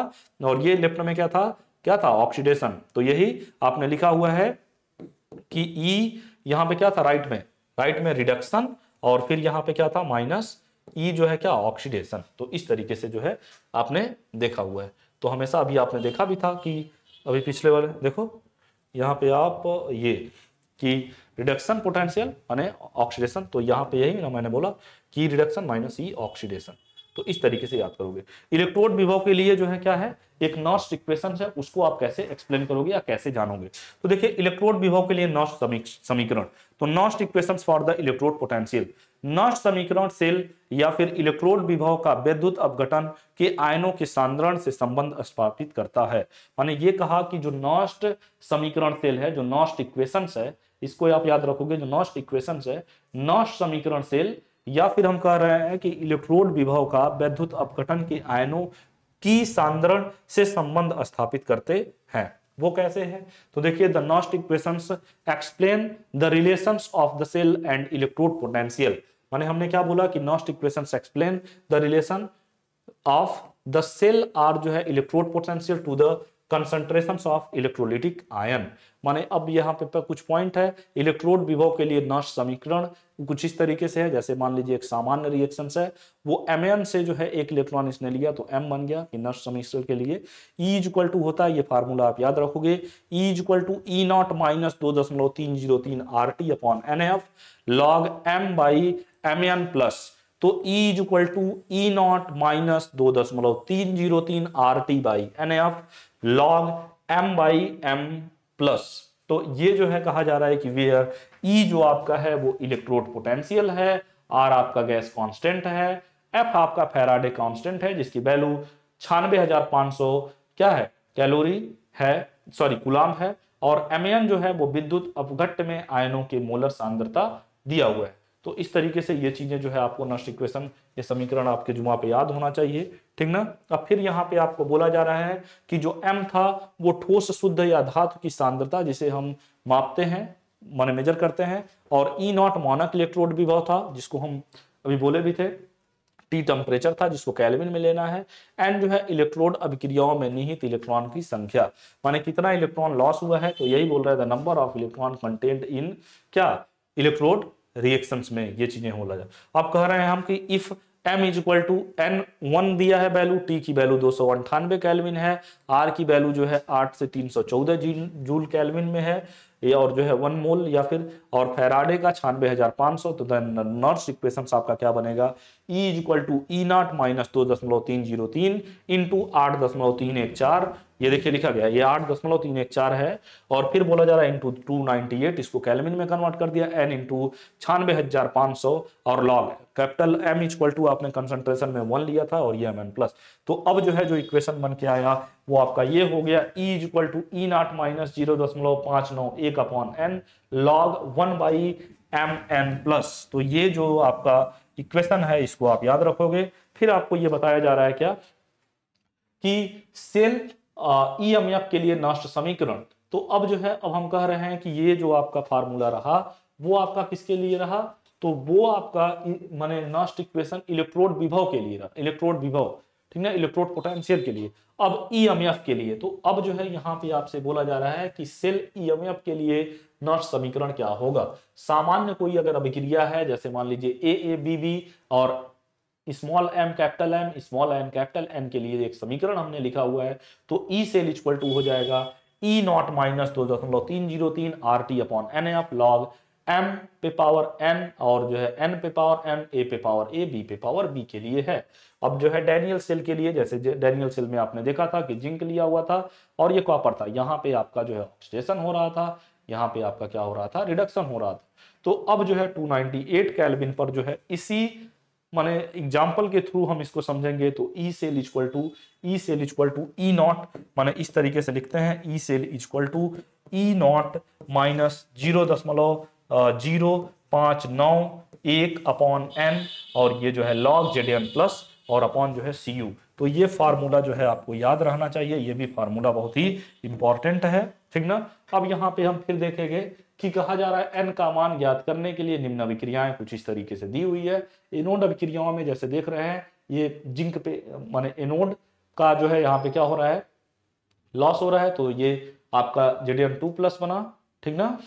और ये लेफ्ट में क्या था क्या था ऑक्सीडेशन तो यही आपने लिखा हुआ है कि ई e, यहां पे क्या था राइट में राइट में रिडक्शन और फिर यहां पे क्या था माइनस ई e जो है क्या ऑक्सीडेशन तो इस तरीके से जो है आपने देखा हुआ है तो हमेशा अभी आपने देखा भी था कि अभी पिछले वाले देखो यहाँ पे आप ये कि रिडक्शन पोटेंशियल माने ऑक्सीडेशन तो यहाँ पे यही ना मैंने बोला कि रिडक्शन माइनस ई ऑक्सीडेशन तो इस तरीके से याद करोगे इलेक्ट्रोड विभव के लिए जो है क्या है एक नॉस्ट इक्वेशन है उसको आप कैसे एक्सप्लेन करोगे या कैसे जानोगे तो देखिए इलेक्ट्रोड विभव के लिए नॉस्ट समीकरण तो Nernst equation for the electrode potential Nernst समीकरण सेल या फिर इलेक्ट्रोड विभव का विद्युत अपघटन के आयनों के सांद्रण से संबंध स्थापित करता है मैंने ये कहा कि जो नष्ट समीकरण सेल है जो नॉस्ट इक्वेशन है इसको आप याद रखोगे जो नॉस्ट इक्वेशन है नॉस्ट समीकरण सेल या फिर हम कह रहे हैं कि इलेक्ट्रोड विभव का वैद्युत अपघटन के आयनों की सांद्रण से संबंध स्थापित करते हैं वो कैसे है तो देखिए the Nernst equations explain the relations of the cell and electrode potential माने हमने क्या बोला कि Nernst equation explain the relation of the cell or जो है electrode potential to the concentration of electrolytic ion माने अब यहाँ पे, पे कुछ पॉइंट है इलेक्ट्रोड विभव के लिए नष्ट समीकरण कुछ इस तरीके से है जैसे मान लीजिए एक सामान्य रिएक्शन है वो एम एन से जो है एक इलेक्ट्रॉन इसने लिया तो एम बन गया कि नष्ट समीकरण के लिए ई इज इक्वल टू होता है ये फार्मूला आप याद रखोगे E is equal to E naught minus दो दशमलव तीन जीरो तीन R T upon n F log M by M n plus तो E is equal to E naught minus दो दशमलव तीन जीरो तीन R T by n F log M by M plus तो ये जो है कहा जा रहा है कि वेयर E जो आपका है वो इलेक्ट्रोड पोटेंशियल है आर आपका गैस कांस्टेंट है एफ आपका फेराडे कांस्टेंट है जिसकी वैल्यू छियानवे हजार पांच सौ क्या है कैलोरी है सॉरी गुलाम है और एम जो है वो विद्युत अपघट्ट में आयनों के मोलर सांद्रता दिया हुआ है तो इस तरीके से ये चीज़ें जो है आपको नष्ट इक्वेशन ये समीकरण आपके जुमा पे याद होना चाहिए ठीक ना अब फिर यहाँ पे आपको बोला जा रहा है कि जो एम था वो ठोस शुद्ध या धातु की सांद्रता जिसे हम मापते हैं मन मेजर करते हैं और ई e नॉट मोनक इलेक्ट्रोड विभव था जिसको हम अभी बोले भी थे टी टेम्परेचर था जिसको कैलविन में लेना है एंड जो है इलेक्ट्रोड अभिक्रियाओं में निहित इलेक्ट्रॉन की संख्या माने कितना इलेक्ट्रॉन लॉस हुआ है तो यही बोल रहा है the number of electron content in क्या इलेक्ट्रोड रिएक्शंस में ये चीजें हो लगा आप कह रहे हैं हम कि if m is equal to n one दिया है वैल्यू t की वैल्यू दो सौ अंठानवे कैलविन है r की वैल्यू जो है 8 से 314 जूल कैलविन में है और जो है वन मोल या फिर और फेराडे का छानबे हजार पांच सौ तो देन नर्स इक्वेशन आपका क्या बनेगा E is equal to E naught minus दो दशमलव तीन जीरो तीन इंटू आठ दशमलव तीन एक चार ये देखिए लिखा गया ये आठ दशमलव तीन एक चार है और फिर बोला जा रहा है इंटू टू नाइनटी एट इसको कैलमिन में कन्वर्ट कर दिया एन इंटू छानबे हजार पांच सौ और log capital M equal to आपने कंसंट्रेशन में वन लिया था और ये एम एन प्लस तो अब जो है जो इक्वेशन बन के आया वो आपका ये हो गया E is equal to E naught minus zero दशमलव पांच नौ एक एक upon n log one by M n plus तो ये जो आपका इक्वेशन है इसको आप याद रखोगे फिर आपको ये बताया जा रहा है क्या कि सेल ई एम एफ के लिए नष्ट समीकरण तो अब जो है अब हम कह रहे हैं कि ये जो आपका फार्मूला रहा वो आपका किसके लिए रहा तो वो आपका माने नष्ट इक्वेशन इलेक्ट्रोड विभव के लिए रहा इलेक्ट्रोड विभव ठीक है इलेक्ट्रोड पोटेंशियल के लिए अब ई एम एफ के लिए तो अब जो है यहाँ पे आपसे बोला जा रहा है कि सेल ई एम एफ के लिए नॉट समीकरण क्या होगा सामान्य कोई अगर अभिक्रिया है जैसे मान लीजिए ए ए बी बी और small m capital M small m capital M के लिए एक समीकरण हमने लिखा हुआ है तो ई सेल इक्वल टू हो जाएगा ई नॉट माइनस दो दशमलव तीन जीरो तीन R T upon n F log M पे पावर एन और जो है एन पे पावर एम ए पे पावर ए बी पे पावर बी के लिए है अब जो है डेनियल सेल के लिए जैसे डेनियल सेल में आपने देखा था कि जिंक लिया हुआ था और ये कॉपर था यहाँ पे आपका जो है ऑक्सीडेशन हो रहा था यहाँ पे आपका क्या हो रहा था रिडक्शन हो रहा था तो अब जो है 298 केल्विन पर जो है इसी माने एग्जाम्पल के थ्रू हम इसको समझेंगे तो E cell equal to E cell equal to E naught माने इस तरीके से लिखते हैं E cell equal to E naught minus zero दशमलव जीरो पाँच नौ एक अपॉन एन और ये जो है लॉग जेड एन प्लस और अपॉन जो है सी यू तो ये फार्मूला जो है आपको याद रहना चाहिए ये भी फार्मूला बहुत ही इंपॉर्टेंट है ठीक ना अब यहाँ पे हम फिर देखेंगे कि कहा जा रहा है एन का मान ज्ञात करने के लिए निम्न अभिक्रियाएं कुछ इस तरीके से दी हुई है एनोड अभिक्रियाओं में जैसे देख रहे हैं ये जिंक पे माने एनोड का जो है यहाँ पे क्या हो रहा है लॉस हो रहा है तो ये आपका जेड टू प्लस बना ठीक ना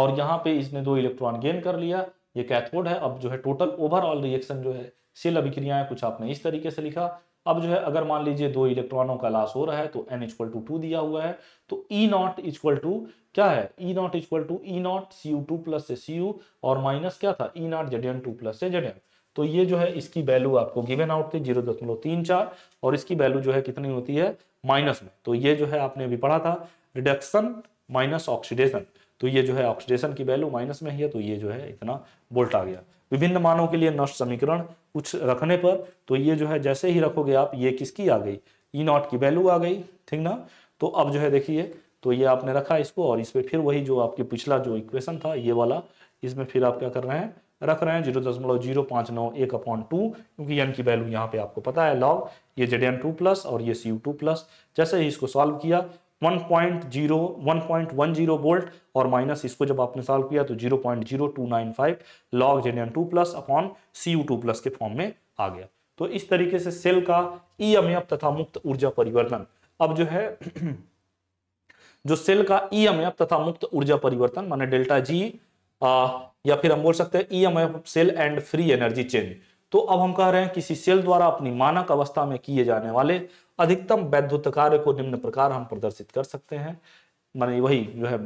और यहाँ पे इसने दो इलेक्ट्रॉन गेन कर लिया ये कैथोड है अब जो है टोटल ओवरऑल रिएक्शन जो है सेल अभिक्रियाएं कुछ आपने इस तरीके से लिखा अब जो है अगर मान लीजिए दो इलेक्ट्रॉनों का लाश हो रहा है तो एन इक्वल टू टू दिया हुआ है तो ई नॉट इक्वल टू क्या है E naught equal to E naught C U two plus से सी यू और माइनस क्या था E naught Z N two plus से जेड एन तो ये जो है इसकी वैल्यू आपको गिवेन आउट थी जीरो दशमलव तीन चार और इसकी वैल्यू जो है कितनी होती है माइनस में तो ये जो है आपने अभी पढ़ा था रिडक्शन माइनस ऑक्सीडेशन तो ये जो है ऑक्सीडेशन की वैल्यू माइनस में ही है तो ये जो है इतना वोल्ट आ गया विभिन्न मानों के लिए नष्ट समीकरण कुछ रखने पर तो ये जो है जैसे ही रखोगे आप ये किसकी आ गई ई e नॉट की वैल्यू आ गई ठीक ना तो अब जो है देखिए तो ये आपने रखा इसको और इस पर फिर वही जो आपके पिछला जो इक्वेशन था ये वाला इसमें फिर आप क्या कर रहे हैं रख रहे हैं जीरो दशमलव जीरो पाँच नौ एक अपॉन टू क्योंकि एन की वैल्यू यहाँ पे आपको पता है लॉग ये जेड एन टू प्लस और ये सी यू टू प्लस जैसे ही इसको सॉल्व किया 1.0 वोल्ट और माइनस इसको जब आपने सॉल्व किया तो 0.0295 log Zn two plus upon C two plus के फॉर्म में आ गया तो इस तरीके से सेल का ई e अमयप तथा मुक्त ऊर्जा परिवर्तन अब जो है जो सेल का ई e अमयप तथा मुक्त ऊर्जा परिवर्तन माने डेल्टा जी आ, या फिर हम बोल सकते हैं E F cell and free energy change तो अब हम कह रहे हैं किसी सेल द्वारा अपनी मानक अवस्था में किए जाने वाले अधिकतम वैद्युत कार्य को निम्न प्रकार हम प्रदर्शित कर सकते हैं माने वही जो है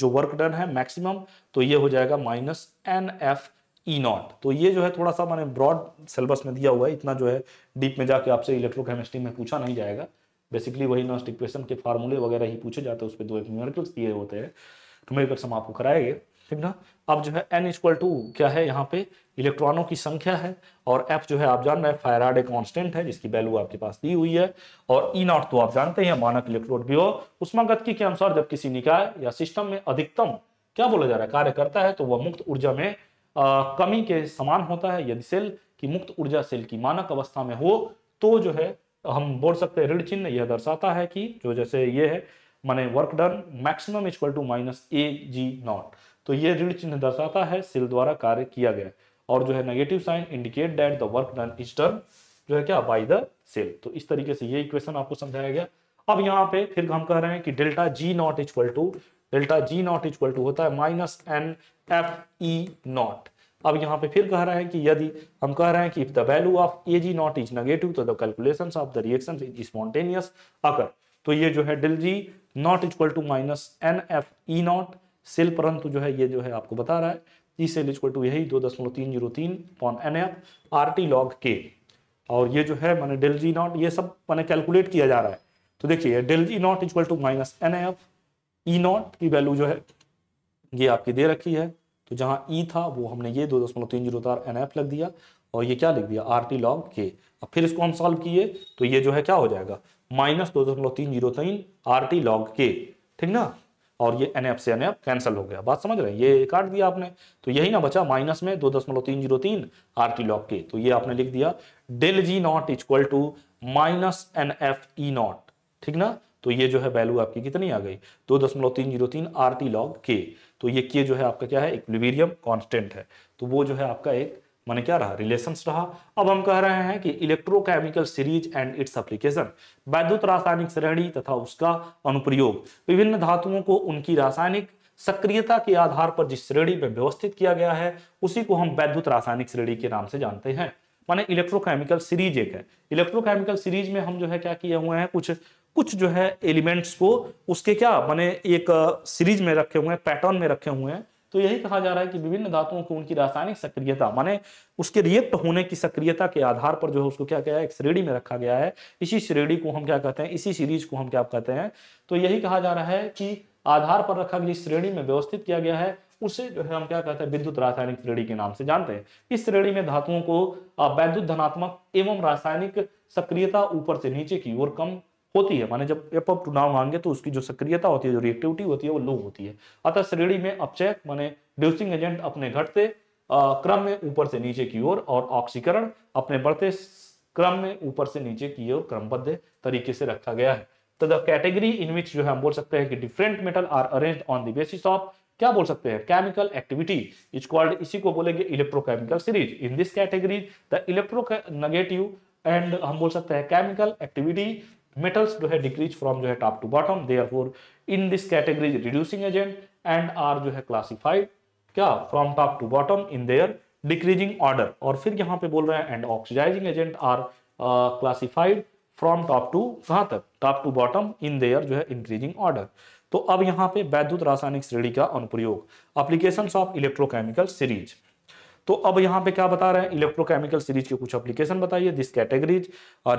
जो वर्क डन है मैक्सिमम तो ये हो जाएगा minus n F E naught तो ये जो है थोड़ा सा मैंने ब्रॉड सिलेबस में दिया हुआ है इतना जो है डीप में जाके आपसे इलेक्ट्रोकेमिस्ट्री में पूछा नहीं जाएगा बेसिकली वही नॉस्ट इक्वेशन के फार्मूले वगैरह ही पूछे जाते हैं उस पर दो एक न्यूमेरिकल्स दिए होते हैं न्यूमेरिकल्स तो हम आपको कराएंगे ठीक ना अब जो है एन इक्वल टू क्या है यहाँ पे इलेक्ट्रॉनों की संख्या है और एफ जो है आप जान रहे हैं फायराडे कॉन्स्टेंट है जिसकी वैल्यू आपके पास दी हुई है और ई e नॉट तो आप जानते हैं मानक इलेक्ट्रोड भी हो उष्मागतिकी के अनुसार जब किसी निकाय या सिस्टम में अधिकतम क्या बोला जा रहा है कार्य करता है तो वह मुक्त ऊर्जा में आ, कमी के समान होता है यदि सेल की मुक्त ऊर्जा सेल की मानक अवस्था में हो तो जो है हम बोल सकते हैं ऋण चिन्ह यह दर्शाता है कि जो जैसे ये है माने work done maximum equal to minus A G naught तो ये ऋण चिन्ह दर्शाता है सिल द्वारा कार्य किया गया और जो है negative sign indicate that the work done is done जो है क्या बाई द सेल तो इस तरीके से ये इक्वेशन आपको समझाया गया अब यहाँ पे फिर हम कह रहे हैं कि delta G naught equal to delta G naught equal to होता है minus n F E naught अब यहाँ पे फिर कह रहे हैं कि यदि हम कह रहे हैं कि if the value of A G naught is negative तो the calculation of the reaction is spontaneous अगर तो ये जो है del G naught equal to minus n F E naught cell परंतु जो है ये जो है आपको बता रहा है ई सेल इज टू यही दो दशमलव तीन जीरो तीन upon n F R T log के और ये जो है मैंने डेल जी नॉट ये सब मैंने कैलकुलेट किया जा रहा है तो देखिए del G naught equal to minus n F E naught की वैल्यू जो है ये आपकी दे रखी है तो जहाँ ई e था वो हमने ये दो दशमलव तीन जीरो तार एन एफ लग दिया और ये क्या लिख दिया आर टी लॉग के अब फिर इसको हम सॉल्व किए तो ये जो है क्या हो जाएगा माइनस दो दशमलव तीन जीरो तीन आर टी लॉग के ठीक ना और ये एन एफ से एन एफ कैंसिल हो गया बात समझ रहे हैं ये काट दिया आपने तो यही ना बचा माइनस में दो दशमलव तीन जीरो तीन आर टी लॉक के तो ये आपने लिख दिया del G naught equal to minus n F E naught ठीक ना तो ये जो है वैल्यू आपकी कितनी आ गई दो दशमलव तीन जीरो तीन आर टी लॉक के तो ये के जो है आपका क्या है इक्विलिबेरियम कॉन्स्टेंट है तो वो जो है आपका एक माने क्या रहा रिलेशंस रहा अब हम कह रहे हैं कि electrochemical series and its application वैद्युत रासायनिक श्रेणी तथा उसका अनुप्रयोग विभिन्न धातुओं को उनकी रासायनिक सक्रियता के आधार पर जिस श्रेणी में व्यवस्थित किया गया है उसी को हम वैद्युत रासायनिक श्रेणी के नाम से जानते हैं माने इलेक्ट्रोकेमिकल सीरीज एक है इलेक्ट्रोकेमिकल सीरीज में हम जो है क्या किए हुए हैं कुछ कुछ जो है एलिमेंट्स को उसके क्या माने एक सीरीज में रखे हुए हैं पैटर्न में रखे हुए हैं तो यही कहा जा रहा है कि विभिन्न धातुओं को उनकी रासायनिक सक्रियता माने उसके रिएक्ट होने की सक्रियता के आधार पर जो है उसको क्या किया है एक श्रेणी में रखा गया है इसी श्रेणी को हम क्या कहते हैं इसी सीरीज को हम क्या कहते हैं तो यही कहा जा रहा है कि आधार पर रखा गया श्रेणी में व्यवस्थित किया गया है उसे जो है हम क्या कहते हैं विद्युत रासायनिक श्रेणी के नाम से जानते हैं इस श्रेणी में धातुओं को वैद्युत धनात्मक एवं रासायनिक सक्रियता ऊपर से नीचे की ओर कम होती है माने जब एप अप टू डाउन आएंगे तो उसकी जो सक्रियता होती है जो रिएक्टिविटी होती है वो लो होती है अतः श्रेणी में अपचय माने ड्यूसिंग एजेंट अपने घटते क्रम में ऊपर से नीचे की ओर और, ऑक्सीकरण अपने बढ़ते क्रम में ऊपर से नीचे की ओर क्रमबद्ध तरीके से रखा गया है तो द कैटेगरी इन विच जो है हम बोल सकते हैं कि different metal are arrange on the basis of क्या बोल सकते हैं केमिकल एक्टिविटी इज कॉल्ड इसी को बोलेंगे electrochemical series in this category the electronegative and हम बोल सकते हैं केमिकल एक्टिविटी मेटल्स जो है डिक्रीज फ्रॉम जो है top to bottom therefore in this categories reducing agent and are जो है क्लासिफाइड क्या from top to bottom in their decreasing order और फिर यहाँ पे बोल रहे हैं and oxidising agent are classified from top to कहाँ तक top to bottom in their जो है इंक्रीजिंग ऑर्डर तो अब यहाँ पे वैद्युत रासायनिक श्रेणी का अनुप्रयोग अप्लीकेशन ऑफ इलेक्ट्रोकेमिकल सीरीज तो अब यहां पे क्या बता रहे हैं इलेक्ट्रोकेमिकल सीरीज के कुछ एप्लीकेशन बताइए this categories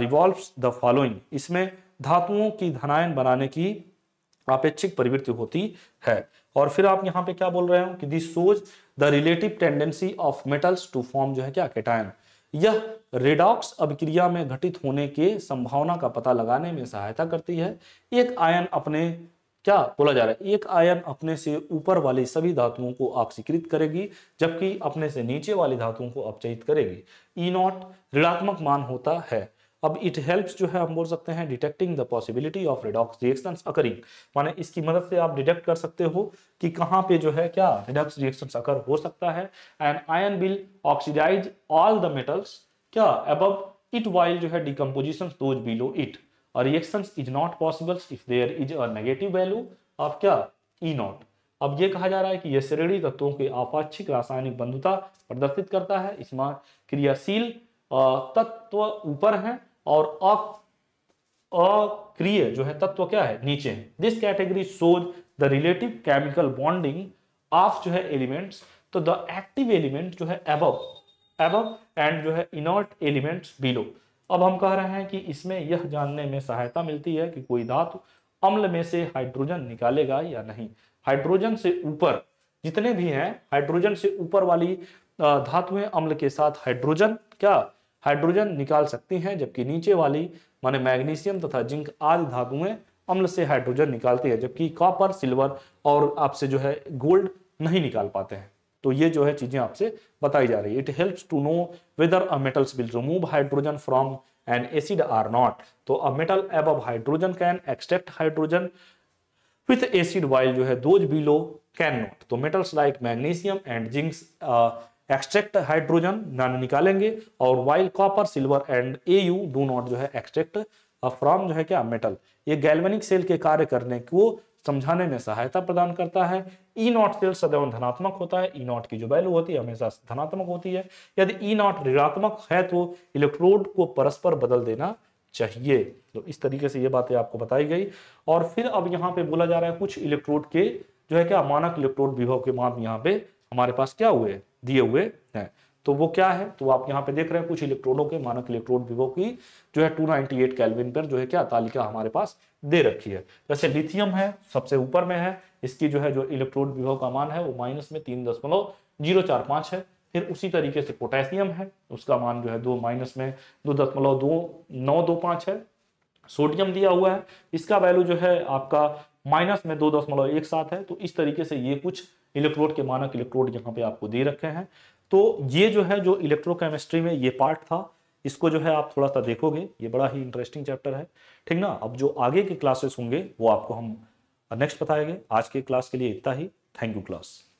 revolve the following इसमें धातुओं की धनायन बनाने की अपेक्षिक प्रवृत्ति होती है और फिर आप यहाँ पे क्या बोल रहे हो कि this shows the relative tendency of metals to form जो है क्या कैटायन यह रेडॉक्स अभिक्रिया में घटित होने के संभावना का पता लगाने में सहायता करती है एक आयन अपने क्या बोला जा रहा है एक आयन अपने से ऊपर वाली सभी धातुओं को ऑक्सीकृत करेगी जबकि अपने से नीचे वाली धातुओं को अपचयित करेगी ई e नॉट ऋणात्मक मान होता है अब इट हेल्प्स जो है हम बोल सकते हैं detecting the possibility of redox reaction occurring माने इसकी मदद से आप डिटेक्ट कर सकते हो कि कहाँ पे जो है क्या रिडॉक्स रिएक्शन अकर हो सकता है and ion will oxidise all the metals क्या अब इट वाइल जो है डिकम्पोजिशन दोज बिलो इट और reaction is not possible if there is negative value of क्या ई नॉट अब ये कहा जा रहा है कि यह श्रेणी तत्वों की आपाक्षिक रासायनिक बंधुता प्रदर्शित करता है इसमें क्रियाशील तत्व ऊपर है और अक्रिय जो है तत्व क्या है नीचे है this category shows the relative chemical bonding of जो है एलिमेंट्स तो द एक्टिव एलिमेंट जो है एबव एंड जो है इनॉर्ट एलिमेंट्स बिलो अब हम कह रहे हैं कि इसमें यह जानने में सहायता मिलती है कि कोई धातु अम्ल में से हाइड्रोजन निकालेगा या नहीं हाइड्रोजन से ऊपर जितने भी हैं हाइड्रोजन से ऊपर वाली धातुएं अम्ल के साथ हाइड्रोजन क्या हाइड्रोजन निकाल सकती हैं जबकि नीचे वाली माने मैग्नीशियम तथा जिंक आदि धातुएं अम्ल से हाइड्रोजन निकालती है जबकि कॉपर सिल्वर और आपसे जो है गोल्ड नहीं निकाल पाते हैं तो ये जो है चीजें आपसे बताई जा रही है it help to know whether a metals will remove hydrogen from an acid or not तो a metal above hydrogen can extract hydrogen with acid while जो है दोज बिलो कैन नॉट तो metals like magnesium and zincs extract hydrogen नान निकालेंगे और while copper silver and A U do not जो है extract from uh, जो है क्या मेटल ये गैलवेनिक सेल के कार्य करने को समझाने में सहायता प्रदान करता है ई नॉट सेल सदैव धनात्मक होता है ई e नॉट की जो वैल्यू होती है हमेशा धनात्मक होती है यदि ई e नॉट ऋणात्मक है तो इलेक्ट्रोड को परस्पर बदल देना चाहिए तो इस तरीके से ये बातें आपको बताई गई और फिर अब यहाँ पे बोला जा रहा है कुछ इलेक्ट्रोड के जो है क्या मानक इलेक्ट्रोड विभव के मान यहाँ पे हमारे पास क्या हुए दिए हुए हैं तो वो क्या है तो आप यहाँ पे देख रहे हैं कुछ इलेक्ट्रॉनों के मानक इलेक्ट्रोड विभो की जो है 298 कैलविन पर जो है क्या तालिका हमारे पास दे रखी है जैसे लिथियम है सबसे ऊपर में है इसकी जो है जो इलेक्ट्रोन विभव का मान है वो माइनस में तीन दशमलव जीरो चार पांच है फिर उसी तरीके से पोटेशियम है उसका मान जो है दो माइनस में दो दशमलव दो नौ दो पांच है सोडियम दिया हुआ है इसका वैल्यू जो है आपका माइनस में दो दशमलव एक सात है तो इस तरीके से ये कुछ इलेक्ट्रोड के मानक इलेक्ट्रोड यहाँ पे आपको दे रखे हैं तो ये जो है जो इलेक्ट्रोकेमिस्ट्री में ये पार्ट था इसको जो है आप थोड़ा सा देखोगे ये बड़ा ही इंटरेस्टिंग चैप्टर है ठीक ना अब जो आगे के क्लासेस होंगे वो आपको हम नेक्स्ट बताएंगे आज के क्लास के लिए इतना ही थैंक यू क्लास